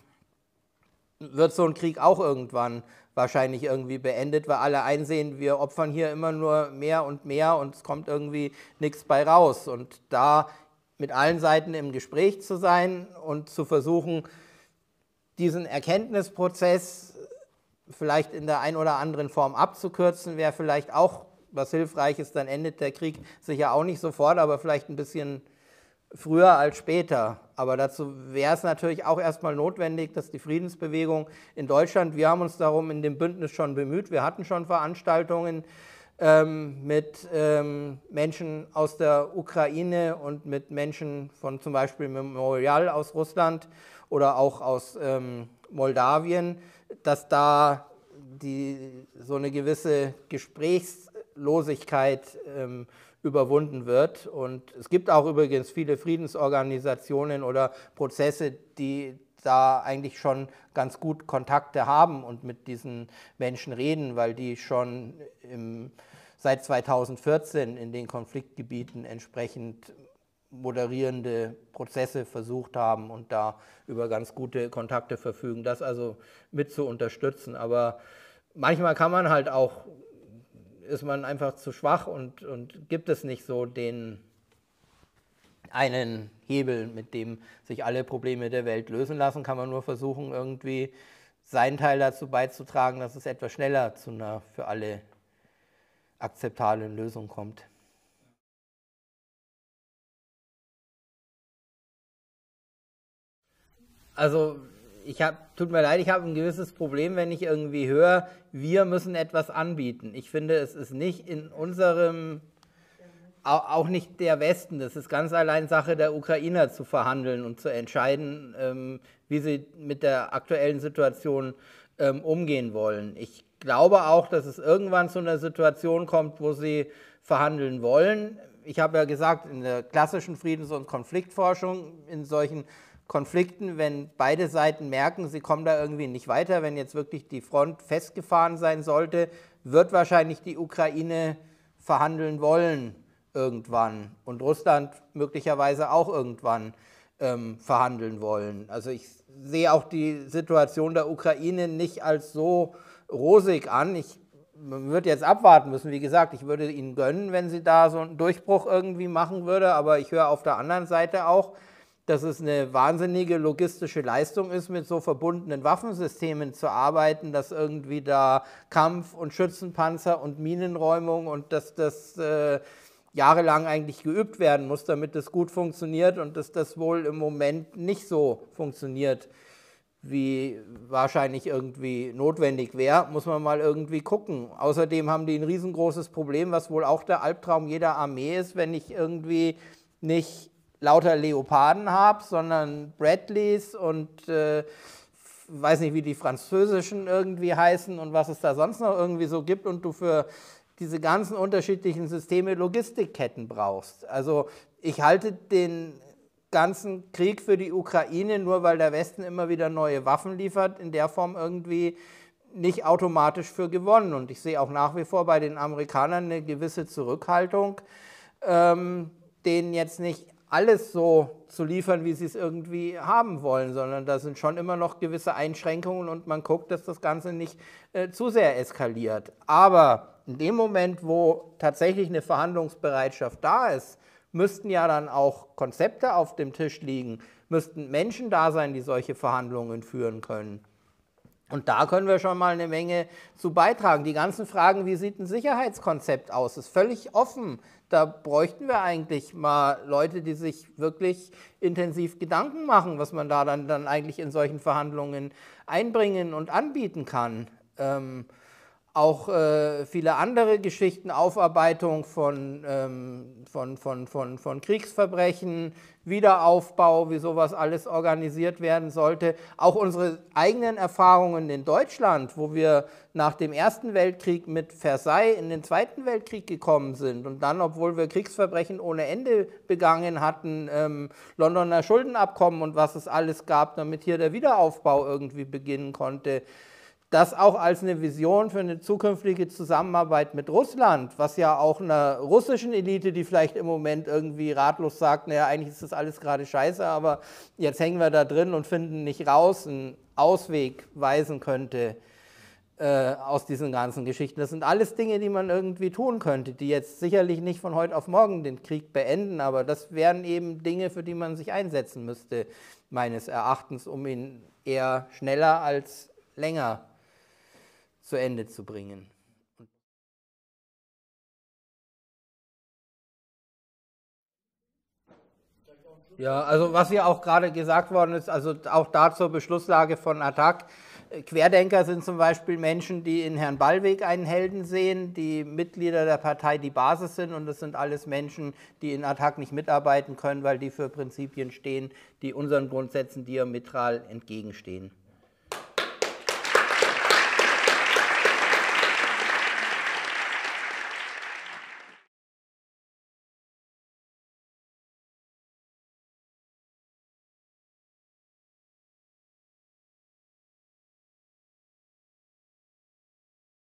wird so ein Krieg auch irgendwann wahrscheinlich irgendwie beendet, weil alle einsehen, wir opfern hier immer nur mehr und mehr und es kommt irgendwie nichts bei raus. Und da mit allen Seiten im Gespräch zu sein und zu versuchen, diesen Erkenntnisprozess vielleicht in der einen oder anderen Form abzukürzen, wäre vielleicht auch was Hilfreiches. Dann endet der Krieg sicher auch nicht sofort, aber vielleicht ein bisschen früher als später. Aber dazu wäre es natürlich auch erstmal notwendig, dass die Friedensbewegung in Deutschland, wir haben uns darum in dem Bündnis schon bemüht, wir hatten schon Veranstaltungen ähm, mit ähm, Menschen aus der Ukraine und mit Menschen von zum Beispiel Memorial aus Russland oder auch aus ähm, Moldawien, dass da die, so eine gewisse Gesprächslosigkeit ähm, überwunden wird. Und es gibt auch übrigens viele Friedensorganisationen oder Prozesse, die da eigentlich schon ganz gut Kontakte haben und mit diesen Menschen reden, weil die schon im, seit 2014 in den Konfliktgebieten entsprechend moderierende Prozesse versucht haben und da über ganz gute Kontakte verfügen, das also mit zu unterstützen. Aber manchmal kann man halt auch ist man einfach zu schwach und, und gibt es nicht so den einen Hebel, mit dem sich alle Probleme der Welt lösen lassen, kann man nur versuchen, irgendwie seinen Teil dazu beizutragen, dass es etwas schneller zu einer für alle akzeptablen Lösung kommt. Also ich habe, tut mir leid, ich habe ein gewisses Problem, wenn ich irgendwie höre, wir müssen etwas anbieten. Ich finde, es ist nicht in unserem, auch nicht der Westen, das ist ganz allein Sache der Ukrainer zu verhandeln und zu entscheiden, ähm, wie sie mit der aktuellen Situation ähm, umgehen wollen. Ich glaube auch, dass es irgendwann zu einer Situation kommt, wo sie verhandeln wollen. Ich habe ja gesagt, in der klassischen Friedens- und Konfliktforschung, in solchen Konflikten, wenn beide Seiten merken, sie kommen da irgendwie nicht weiter, wenn jetzt wirklich die Front festgefahren sein sollte, wird wahrscheinlich die Ukraine verhandeln wollen irgendwann und Russland möglicherweise auch irgendwann ähm, verhandeln wollen. Also ich sehe auch die Situation der Ukraine nicht als so rosig an. Ich würde jetzt abwarten müssen. Wie gesagt, ich würde ihnen gönnen, wenn sie da so einen Durchbruch irgendwie machen würde, aber ich höre auf der anderen Seite auch, dass es eine wahnsinnige logistische Leistung ist, mit so verbundenen Waffensystemen zu arbeiten, dass irgendwie da Kampf und Schützenpanzer und Minenräumung und dass das äh, jahrelang eigentlich geübt werden muss, damit das gut funktioniert und dass das wohl im Moment nicht so funktioniert, wie wahrscheinlich irgendwie notwendig wäre, muss man mal irgendwie gucken. Außerdem haben die ein riesengroßes Problem, was wohl auch der Albtraum jeder Armee ist, wenn ich irgendwie nicht lauter Leoparden habe, sondern Bradleys und äh, weiß nicht, wie die französischen irgendwie heißen und was es da sonst noch irgendwie so gibt und du für diese ganzen unterschiedlichen Systeme Logistikketten brauchst. Also ich halte den ganzen Krieg für die Ukraine, nur weil der Westen immer wieder neue Waffen liefert, in der Form irgendwie nicht automatisch für gewonnen. Und ich sehe auch nach wie vor bei den Amerikanern eine gewisse Zurückhaltung, ähm, denen jetzt nicht alles so zu liefern, wie sie es irgendwie haben wollen, sondern da sind schon immer noch gewisse Einschränkungen und man guckt, dass das Ganze nicht äh, zu sehr eskaliert. Aber in dem Moment, wo tatsächlich eine Verhandlungsbereitschaft da ist, müssten ja dann auch Konzepte auf dem Tisch liegen, müssten Menschen da sein, die solche Verhandlungen führen können. Und da können wir schon mal eine Menge zu beitragen. Die ganzen Fragen, wie sieht ein Sicherheitskonzept aus, ist völlig offen. Da bräuchten wir eigentlich mal Leute, die sich wirklich intensiv Gedanken machen, was man da dann, dann eigentlich in solchen Verhandlungen einbringen und anbieten kann. Ähm, auch äh, viele andere Geschichten, Aufarbeitung von, ähm, von, von, von, von Kriegsverbrechen, Wiederaufbau, wie sowas alles organisiert werden sollte. Auch unsere eigenen Erfahrungen in Deutschland, wo wir nach dem Ersten Weltkrieg mit Versailles in den Zweiten Weltkrieg gekommen sind und dann, obwohl wir Kriegsverbrechen ohne Ende begangen hatten, ähm, Londoner Schuldenabkommen und was es alles gab, damit hier der Wiederaufbau irgendwie beginnen konnte das auch als eine Vision für eine zukünftige Zusammenarbeit mit Russland, was ja auch einer russischen Elite, die vielleicht im Moment irgendwie ratlos sagt, naja, eigentlich ist das alles gerade scheiße, aber jetzt hängen wir da drin und finden nicht raus, einen Ausweg weisen könnte äh, aus diesen ganzen Geschichten. Das sind alles Dinge, die man irgendwie tun könnte, die jetzt sicherlich nicht von heute auf morgen den Krieg beenden, aber das wären eben Dinge, für die man sich einsetzen müsste, meines Erachtens, um ihn eher schneller als länger zu Ende zu bringen. Ja, also was hier auch gerade gesagt worden ist, also auch da zur Beschlusslage von Attac. Querdenker sind zum Beispiel Menschen, die in Herrn Ballweg einen Helden sehen, die Mitglieder der Partei die Basis sind und das sind alles Menschen, die in Attac nicht mitarbeiten können, weil die für Prinzipien stehen, die unseren Grundsätzen diametral entgegenstehen.